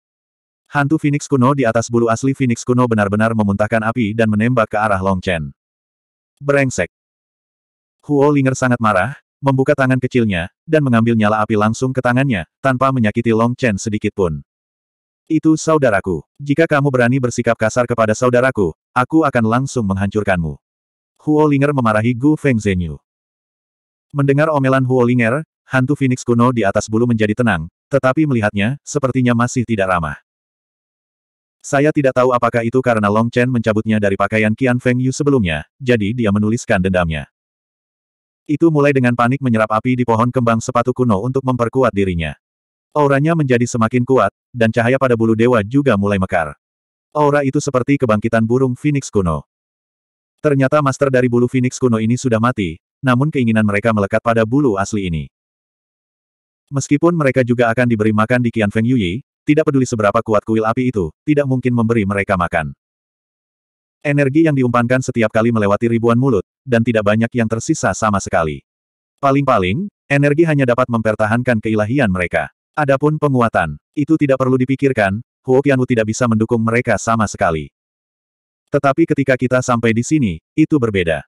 Hantu Phoenix kuno di atas bulu asli Phoenix kuno benar-benar memuntahkan api dan menembak ke arah Long Chen. Brengsek. Linger sangat marah, membuka tangan kecilnya, dan mengambil nyala api langsung ke tangannya, tanpa menyakiti Long Chen sedikit pun. Itu saudaraku. Jika kamu berani bersikap kasar kepada saudaraku, aku akan langsung menghancurkanmu. Huo Ling'er memarahi Gu Feng Zhenyu. Mendengar omelan Huo Ling'er, hantu Phoenix kuno di atas bulu menjadi tenang, tetapi melihatnya, sepertinya masih tidak ramah. Saya tidak tahu apakah itu karena Long Chen mencabutnya dari pakaian Qian Feng Yu sebelumnya, jadi dia menuliskan dendamnya. Itu mulai dengan panik menyerap api di pohon kembang sepatu kuno untuk memperkuat dirinya. Auranya menjadi semakin kuat, dan cahaya pada bulu dewa juga mulai mekar. Aura itu seperti kebangkitan burung phoenix kuno. Ternyata master dari bulu Phoenix kuno ini sudah mati, namun keinginan mereka melekat pada bulu asli ini. Meskipun mereka juga akan diberi makan di Qian Feng Yuyi, tidak peduli seberapa kuat kuil api itu, tidak mungkin memberi mereka makan. Energi yang diumpankan setiap kali melewati ribuan mulut, dan tidak banyak yang tersisa sama sekali. Paling-paling, energi hanya dapat mempertahankan keilahian mereka. Adapun penguatan, itu tidak perlu dipikirkan, Huo Qianwu tidak bisa mendukung mereka sama sekali. Tetapi ketika kita sampai di sini, itu berbeda.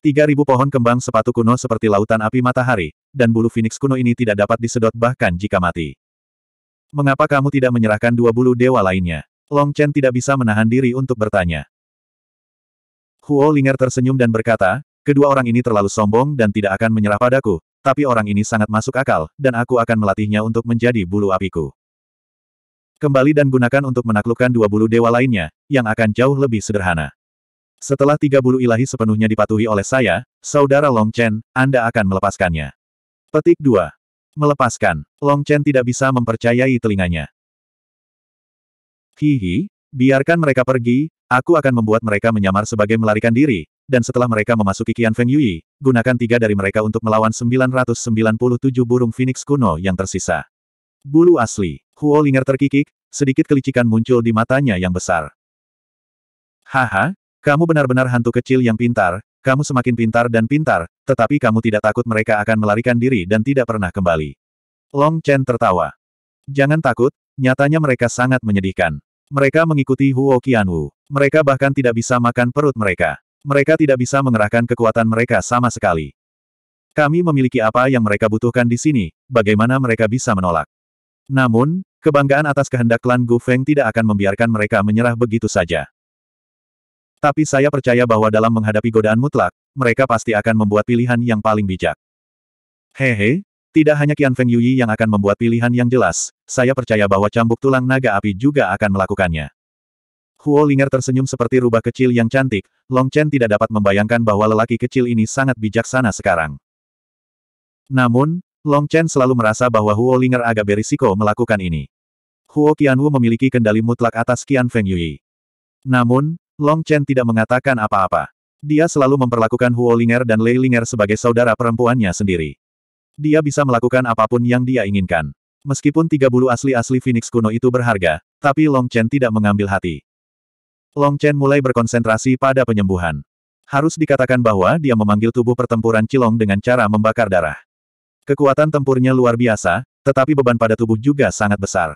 3000 pohon kembang sepatu kuno seperti lautan api matahari, dan bulu Phoenix kuno ini tidak dapat disedot bahkan jika mati. Mengapa kamu tidak menyerahkan dua bulu dewa lainnya? Long Chen tidak bisa menahan diri untuk bertanya. Huo Linger tersenyum dan berkata, kedua orang ini terlalu sombong dan tidak akan menyerah padaku, tapi orang ini sangat masuk akal, dan aku akan melatihnya untuk menjadi bulu apiku. Kembali dan gunakan untuk menaklukkan dua bulu dewa lainnya, yang akan jauh lebih sederhana. Setelah tiga bulu ilahi sepenuhnya dipatuhi oleh saya, Saudara Long Chen, Anda akan melepaskannya. Petik 2. Melepaskan. Long Chen tidak bisa mempercayai telinganya. Hihi, biarkan mereka pergi, aku akan membuat mereka menyamar sebagai melarikan diri, dan setelah mereka memasuki Qian Feng Yui, gunakan tiga dari mereka untuk melawan 997 burung phoenix kuno yang tersisa. Bulu asli. Huo Linger terkikik, sedikit kelicikan muncul di matanya yang besar. Haha, kamu benar-benar hantu kecil yang pintar, kamu semakin pintar dan pintar, tetapi kamu tidak takut mereka akan melarikan diri dan tidak pernah kembali. Long Chen tertawa. Jangan takut, nyatanya mereka sangat menyedihkan. Mereka mengikuti Huo Qianwu. Mereka bahkan tidak bisa makan perut mereka. Mereka tidak bisa mengerahkan kekuatan mereka sama sekali. Kami memiliki apa yang mereka butuhkan di sini, bagaimana mereka bisa menolak? Namun, kebanggaan atas kehendak klan Gu Feng tidak akan membiarkan mereka menyerah begitu saja. Tapi saya percaya bahwa dalam menghadapi godaan mutlak, mereka pasti akan membuat pilihan yang paling bijak. Hehe, tidak hanya Qian Feng Yui yang akan membuat pilihan yang jelas, saya percaya bahwa cambuk tulang naga api juga akan melakukannya. Huo Linger tersenyum seperti rubah kecil yang cantik, Long Chen tidak dapat membayangkan bahwa lelaki kecil ini sangat bijaksana sekarang. Namun, Long Chen selalu merasa bahwa Huo Linger agak berisiko melakukan ini. Huo Qianwu memiliki kendali mutlak atas Qian Feng Yui. Namun, Long Chen tidak mengatakan apa-apa. Dia selalu memperlakukan Huo Linger dan Lei Linger sebagai saudara perempuannya sendiri. Dia bisa melakukan apapun yang dia inginkan. Meskipun tiga bulu asli-asli Phoenix kuno itu berharga, tapi Long Chen tidak mengambil hati. Long Chen mulai berkonsentrasi pada penyembuhan. Harus dikatakan bahwa dia memanggil tubuh pertempuran Cilong dengan cara membakar darah. Kekuatan tempurnya luar biasa, tetapi beban pada tubuh juga sangat besar.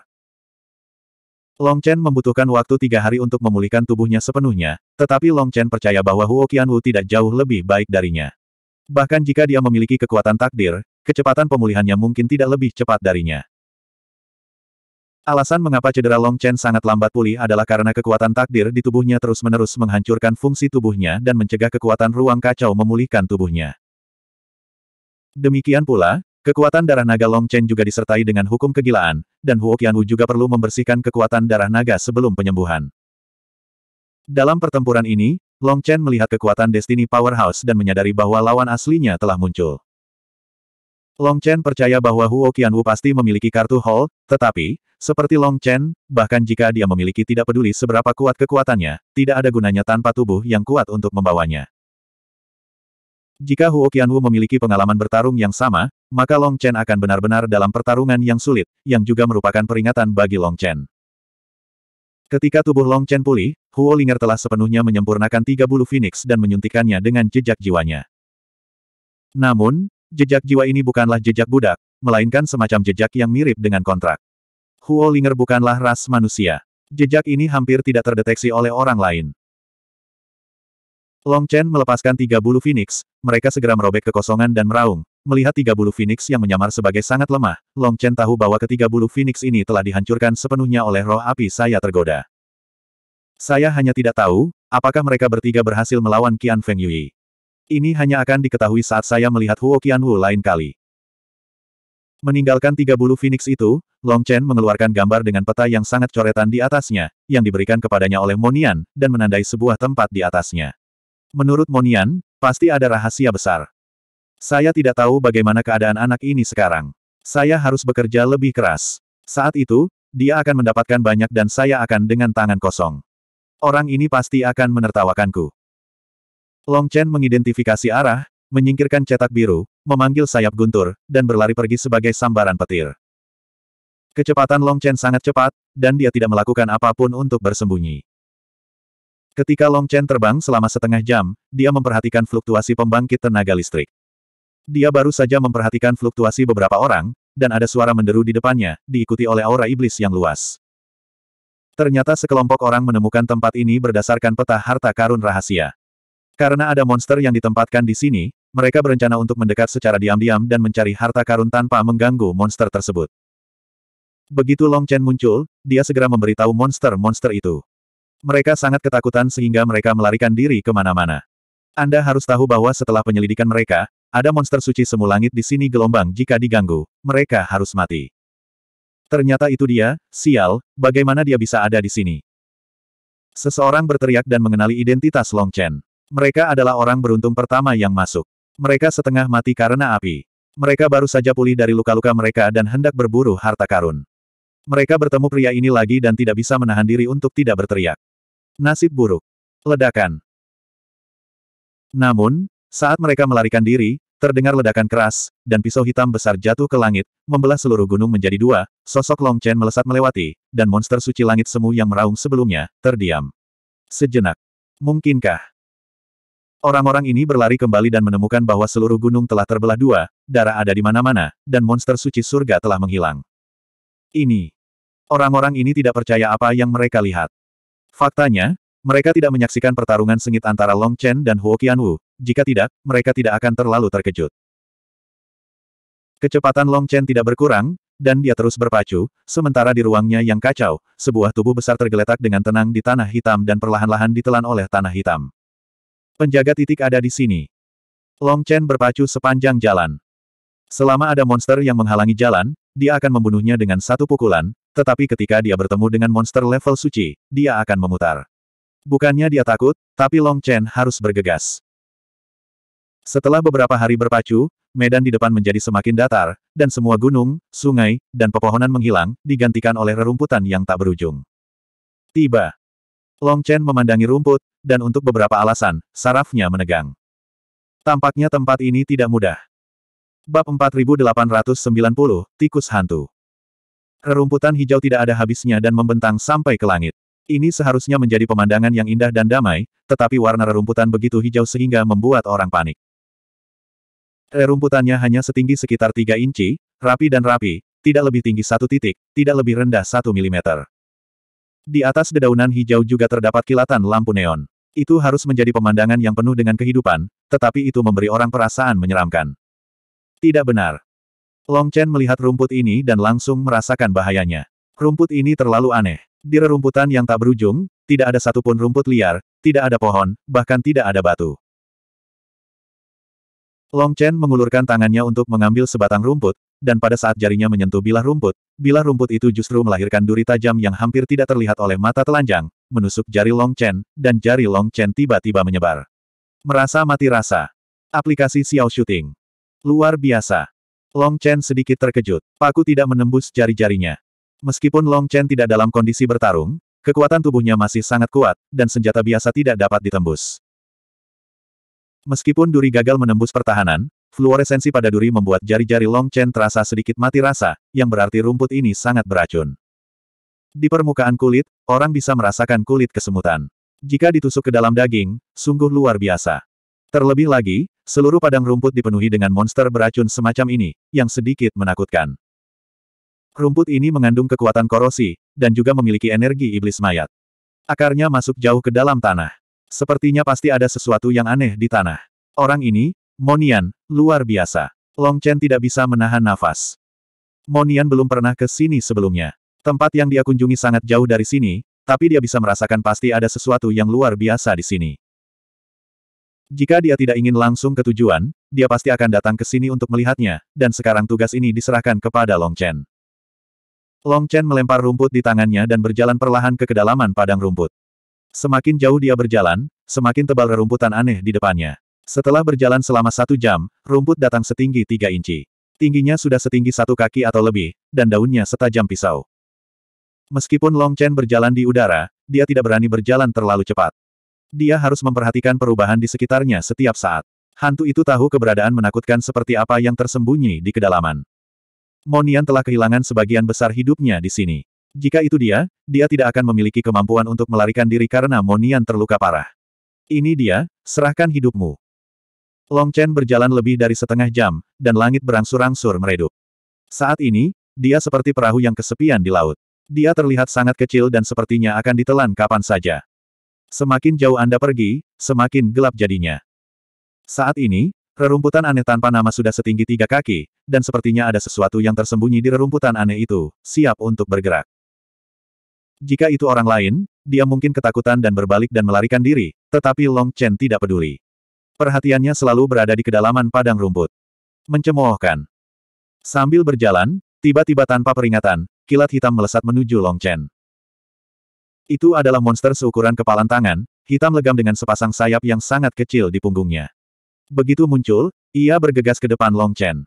Long Chen membutuhkan waktu tiga hari untuk memulihkan tubuhnya sepenuhnya, tetapi Long Chen percaya bahwa Huo Qianwu tidak jauh lebih baik darinya. Bahkan jika dia memiliki kekuatan takdir, kecepatan pemulihannya mungkin tidak lebih cepat darinya. Alasan mengapa cedera Long Chen sangat lambat pulih adalah karena kekuatan takdir di tubuhnya terus-menerus menghancurkan fungsi tubuhnya dan mencegah kekuatan ruang kacau memulihkan tubuhnya. Demikian pula, kekuatan darah naga Long Chen juga disertai dengan hukum kegilaan, dan Huo Qianwu juga perlu membersihkan kekuatan darah naga sebelum penyembuhan. Dalam pertempuran ini, Long Chen melihat kekuatan Destiny Powerhouse dan menyadari bahwa lawan aslinya telah muncul. Long Chen percaya bahwa Huo Qianwu pasti memiliki kartu Hall, tetapi, seperti Long Chen, bahkan jika dia memiliki tidak peduli seberapa kuat kekuatannya, tidak ada gunanya tanpa tubuh yang kuat untuk membawanya. Jika Huo Qianwu memiliki pengalaman bertarung yang sama, maka Long Chen akan benar-benar dalam pertarungan yang sulit, yang juga merupakan peringatan bagi Long Chen. Ketika tubuh Long Chen pulih, Huo Linger telah sepenuhnya menyempurnakan tiga bulu Phoenix dan menyuntikannya dengan jejak jiwanya. Namun, jejak jiwa ini bukanlah jejak budak, melainkan semacam jejak yang mirip dengan kontrak. Huo Linger bukanlah ras manusia. Jejak ini hampir tidak terdeteksi oleh orang lain. Long Chen melepaskan tiga bulu Phoenix, mereka segera merobek kekosongan dan meraung. Melihat tiga bulu Phoenix yang menyamar sebagai sangat lemah, Long Chen tahu bahwa ketiga bulu Phoenix ini telah dihancurkan sepenuhnya oleh roh api saya tergoda. Saya hanya tidak tahu, apakah mereka bertiga berhasil melawan Qian Feng Yui. Ini hanya akan diketahui saat saya melihat Huo Qian Wu lain kali. Meninggalkan tiga bulu Phoenix itu, Long Chen mengeluarkan gambar dengan peta yang sangat coretan di atasnya, yang diberikan kepadanya oleh Monian, dan menandai sebuah tempat di atasnya. Menurut Monian, pasti ada rahasia besar. Saya tidak tahu bagaimana keadaan anak ini sekarang. Saya harus bekerja lebih keras. Saat itu, dia akan mendapatkan banyak dan saya akan dengan tangan kosong. Orang ini pasti akan menertawakanku. Long Chen mengidentifikasi arah, menyingkirkan cetak biru, memanggil sayap guntur, dan berlari pergi sebagai sambaran petir. Kecepatan Long Chen sangat cepat, dan dia tidak melakukan apapun untuk bersembunyi. Ketika Long Chen terbang selama setengah jam, dia memperhatikan fluktuasi pembangkit tenaga listrik. Dia baru saja memperhatikan fluktuasi beberapa orang, dan ada suara menderu di depannya, diikuti oleh aura iblis yang luas. Ternyata sekelompok orang menemukan tempat ini berdasarkan peta harta karun rahasia. Karena ada monster yang ditempatkan di sini, mereka berencana untuk mendekat secara diam-diam dan mencari harta karun tanpa mengganggu monster tersebut. Begitu Long Chen muncul, dia segera memberitahu monster-monster itu. Mereka sangat ketakutan sehingga mereka melarikan diri kemana-mana. Anda harus tahu bahwa setelah penyelidikan mereka, ada monster suci semu langit di sini gelombang jika diganggu, mereka harus mati. Ternyata itu dia, sial, bagaimana dia bisa ada di sini? Seseorang berteriak dan mengenali identitas Long Chen. Mereka adalah orang beruntung pertama yang masuk. Mereka setengah mati karena api. Mereka baru saja pulih dari luka-luka mereka dan hendak berburu harta karun. Mereka bertemu pria ini lagi dan tidak bisa menahan diri untuk tidak berteriak. Nasib buruk. Ledakan. Namun, saat mereka melarikan diri, terdengar ledakan keras, dan pisau hitam besar jatuh ke langit, membelah seluruh gunung menjadi dua, sosok Long Chen melesat melewati, dan monster suci langit semu yang meraung sebelumnya, terdiam. Sejenak. Mungkinkah? Orang-orang ini berlari kembali dan menemukan bahwa seluruh gunung telah terbelah dua, darah ada di mana-mana, dan monster suci surga telah menghilang. Ini. Orang-orang ini tidak percaya apa yang mereka lihat. Faktanya, mereka tidak menyaksikan pertarungan sengit antara Long Chen dan Huo Qianwu, jika tidak, mereka tidak akan terlalu terkejut. Kecepatan Long Chen tidak berkurang, dan dia terus berpacu, sementara di ruangnya yang kacau, sebuah tubuh besar tergeletak dengan tenang di tanah hitam dan perlahan-lahan ditelan oleh tanah hitam. Penjaga titik ada di sini. Long Chen berpacu sepanjang jalan. Selama ada monster yang menghalangi jalan, dia akan membunuhnya dengan satu pukulan, tetapi ketika dia bertemu dengan monster level suci, dia akan memutar. Bukannya dia takut, tapi Long Chen harus bergegas. Setelah beberapa hari berpacu, medan di depan menjadi semakin datar, dan semua gunung, sungai, dan pepohonan menghilang, digantikan oleh rerumputan yang tak berujung. Tiba. Long Chen memandangi rumput, dan untuk beberapa alasan, sarafnya menegang. Tampaknya tempat ini tidak mudah. Bab 4890, Tikus Hantu Rerumputan hijau tidak ada habisnya dan membentang sampai ke langit. Ini seharusnya menjadi pemandangan yang indah dan damai, tetapi warna rerumputan begitu hijau sehingga membuat orang panik. Rerumputannya hanya setinggi sekitar 3 inci, rapi dan rapi, tidak lebih tinggi satu titik, tidak lebih rendah satu milimeter. Di atas dedaunan hijau juga terdapat kilatan lampu neon. Itu harus menjadi pemandangan yang penuh dengan kehidupan, tetapi itu memberi orang perasaan menyeramkan. Tidak benar. Long Chen melihat rumput ini dan langsung merasakan bahayanya. Rumput ini terlalu aneh. Di rerumputan yang tak berujung, tidak ada satupun rumput liar, tidak ada pohon, bahkan tidak ada batu. Long Chen mengulurkan tangannya untuk mengambil sebatang rumput, dan pada saat jarinya menyentuh bilah rumput, bilah rumput itu justru melahirkan duri tajam yang hampir tidak terlihat oleh mata telanjang, menusuk jari Long Chen, dan jari Long Chen tiba-tiba menyebar. Merasa mati rasa. Aplikasi Xiao Shooting. Luar biasa. Long Chen sedikit terkejut. Paku tidak menembus jari-jarinya. Meskipun Long Chen tidak dalam kondisi bertarung, kekuatan tubuhnya masih sangat kuat, dan senjata biasa tidak dapat ditembus. Meskipun duri gagal menembus pertahanan, fluoresensi pada duri membuat jari-jari Long Chen terasa sedikit mati rasa, yang berarti rumput ini sangat beracun. Di permukaan kulit, orang bisa merasakan kulit kesemutan. Jika ditusuk ke dalam daging, sungguh luar biasa. Terlebih lagi, seluruh padang rumput dipenuhi dengan monster beracun semacam ini, yang sedikit menakutkan. Rumput ini mengandung kekuatan korosi, dan juga memiliki energi iblis mayat. Akarnya masuk jauh ke dalam tanah. Sepertinya pasti ada sesuatu yang aneh di tanah. Orang ini, Monian, luar biasa. Long Chen tidak bisa menahan nafas. Monian belum pernah ke sini sebelumnya. Tempat yang dia kunjungi sangat jauh dari sini, tapi dia bisa merasakan pasti ada sesuatu yang luar biasa di sini. Jika dia tidak ingin langsung ke tujuan, dia pasti akan datang ke sini untuk melihatnya, dan sekarang tugas ini diserahkan kepada Long Chen. Long Chen melempar rumput di tangannya dan berjalan perlahan ke kedalaman padang rumput. Semakin jauh dia berjalan, semakin tebal rerumputan aneh di depannya. Setelah berjalan selama satu jam, rumput datang setinggi tiga inci. Tingginya sudah setinggi satu kaki atau lebih, dan daunnya setajam pisau. Meskipun Long Chen berjalan di udara, dia tidak berani berjalan terlalu cepat. Dia harus memperhatikan perubahan di sekitarnya setiap saat. Hantu itu tahu keberadaan menakutkan seperti apa yang tersembunyi di kedalaman. Monian telah kehilangan sebagian besar hidupnya di sini. Jika itu dia, dia tidak akan memiliki kemampuan untuk melarikan diri karena Monian terluka parah. Ini dia, serahkan hidupmu. Long Chen berjalan lebih dari setengah jam, dan langit berangsur-angsur meredup. Saat ini, dia seperti perahu yang kesepian di laut. Dia terlihat sangat kecil dan sepertinya akan ditelan kapan saja. Semakin jauh Anda pergi, semakin gelap jadinya. Saat ini, rerumputan aneh tanpa nama sudah setinggi tiga kaki, dan sepertinya ada sesuatu yang tersembunyi di rerumputan aneh itu, siap untuk bergerak. Jika itu orang lain, dia mungkin ketakutan dan berbalik dan melarikan diri, tetapi Long Chen tidak peduli. Perhatiannya selalu berada di kedalaman padang rumput. Mencemoohkan. Sambil berjalan, tiba-tiba tanpa peringatan, kilat hitam melesat menuju Long Chen. Itu adalah monster seukuran kepalan tangan, hitam legam dengan sepasang sayap yang sangat kecil di punggungnya. Begitu muncul, ia bergegas ke depan Long Chen.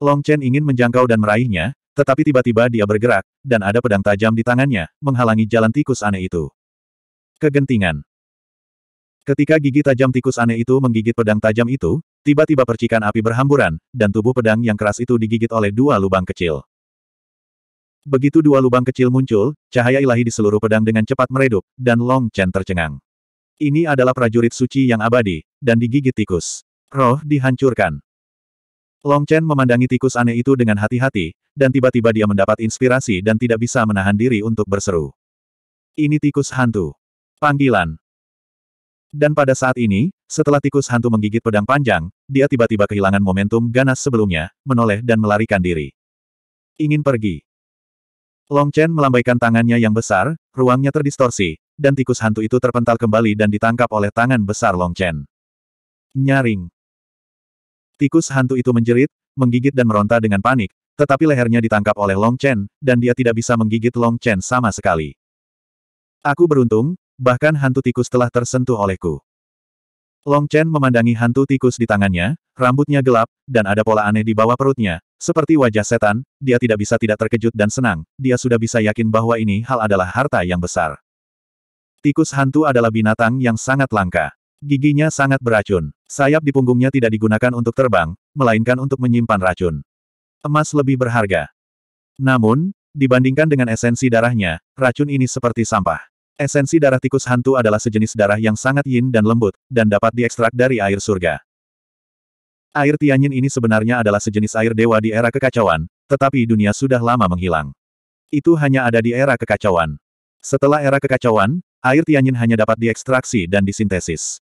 Long Chen ingin menjangkau dan meraihnya, tetapi tiba-tiba dia bergerak, dan ada pedang tajam di tangannya, menghalangi jalan tikus aneh itu. Kegentingan. Ketika gigi tajam tikus aneh itu menggigit pedang tajam itu, tiba-tiba percikan api berhamburan, dan tubuh pedang yang keras itu digigit oleh dua lubang kecil. Begitu dua lubang kecil muncul, cahaya ilahi di seluruh pedang dengan cepat meredup, dan Long Chen tercengang. Ini adalah prajurit suci yang abadi, dan digigit tikus. Roh dihancurkan. Long Chen memandangi tikus aneh itu dengan hati-hati, dan tiba-tiba dia mendapat inspirasi dan tidak bisa menahan diri untuk berseru. Ini tikus hantu. Panggilan. Dan pada saat ini, setelah tikus hantu menggigit pedang panjang, dia tiba-tiba kehilangan momentum ganas sebelumnya, menoleh dan melarikan diri. Ingin pergi. Long Chen melambaikan tangannya yang besar, ruangnya terdistorsi, dan tikus hantu itu terpental kembali dan ditangkap oleh tangan besar Long Chen. Nyaring. Tikus hantu itu menjerit, menggigit dan meronta dengan panik, tetapi lehernya ditangkap oleh Long Chen, dan dia tidak bisa menggigit Long Chen sama sekali. Aku beruntung, bahkan hantu tikus telah tersentuh olehku. Long Chen memandangi hantu tikus di tangannya, rambutnya gelap, dan ada pola aneh di bawah perutnya. Seperti wajah setan, dia tidak bisa tidak terkejut dan senang, dia sudah bisa yakin bahwa ini hal adalah harta yang besar. Tikus hantu adalah binatang yang sangat langka. Giginya sangat beracun. Sayap di punggungnya tidak digunakan untuk terbang, melainkan untuk menyimpan racun. Emas lebih berharga. Namun, dibandingkan dengan esensi darahnya, racun ini seperti sampah. Esensi darah tikus hantu adalah sejenis darah yang sangat yin dan lembut, dan dapat diekstrak dari air surga. Air Tianyin ini sebenarnya adalah sejenis air dewa di era kekacauan, tetapi dunia sudah lama menghilang. Itu hanya ada di era kekacauan. Setelah era kekacauan, air Tianyin hanya dapat diekstraksi dan disintesis.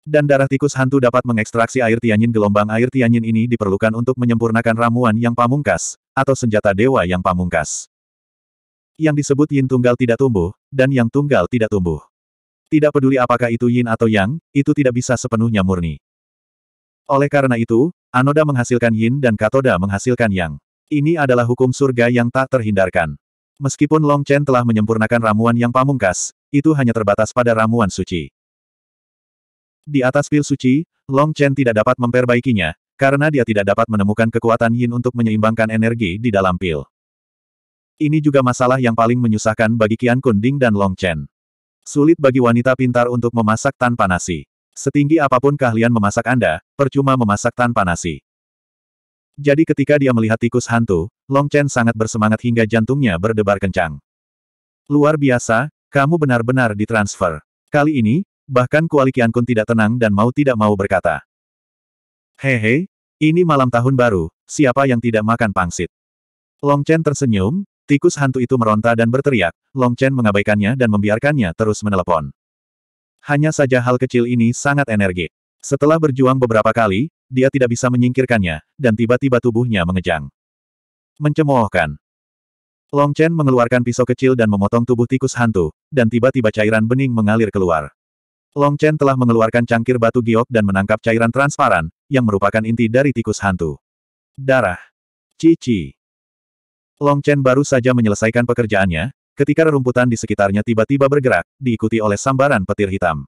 Dan darah tikus hantu dapat mengekstraksi air Tianyin gelombang air Tianyin ini diperlukan untuk menyempurnakan ramuan yang pamungkas, atau senjata dewa yang pamungkas. Yang disebut yin tunggal tidak tumbuh, dan yang tunggal tidak tumbuh. Tidak peduli apakah itu yin atau yang, itu tidak bisa sepenuhnya murni. Oleh karena itu, anoda menghasilkan yin dan katoda menghasilkan yang. Ini adalah hukum surga yang tak terhindarkan. Meskipun Long Chen telah menyempurnakan ramuan yang pamungkas, itu hanya terbatas pada ramuan suci. Di atas pil suci, Long Chen tidak dapat memperbaikinya, karena dia tidak dapat menemukan kekuatan yin untuk menyeimbangkan energi di dalam pil. Ini juga masalah yang paling menyusahkan bagi Qian Kunding dan Long Chen. Sulit bagi wanita pintar untuk memasak tanpa nasi. Setinggi apapun keahlian memasak Anda, percuma memasak tanpa nasi. Jadi ketika dia melihat tikus hantu, Long Chen sangat bersemangat hingga jantungnya berdebar kencang. Luar biasa, kamu benar-benar ditransfer. Kali ini, bahkan kuali Qian Kun tidak tenang dan mau tidak mau berkata. Hehe, ini malam tahun baru, siapa yang tidak makan pangsit? Long Chen tersenyum, Tikus hantu itu meronta dan berteriak, Long Chen mengabaikannya dan membiarkannya terus menelepon. Hanya saja hal kecil ini sangat energik. Setelah berjuang beberapa kali, dia tidak bisa menyingkirkannya, dan tiba-tiba tubuhnya mengejang. Mencemoohkan. Long Chen mengeluarkan pisau kecil dan memotong tubuh tikus hantu, dan tiba-tiba cairan bening mengalir keluar. Long Chen telah mengeluarkan cangkir batu giok dan menangkap cairan transparan, yang merupakan inti dari tikus hantu. Darah. Cici. Long Chen baru saja menyelesaikan pekerjaannya, ketika rerumputan di sekitarnya tiba-tiba bergerak, diikuti oleh sambaran petir hitam.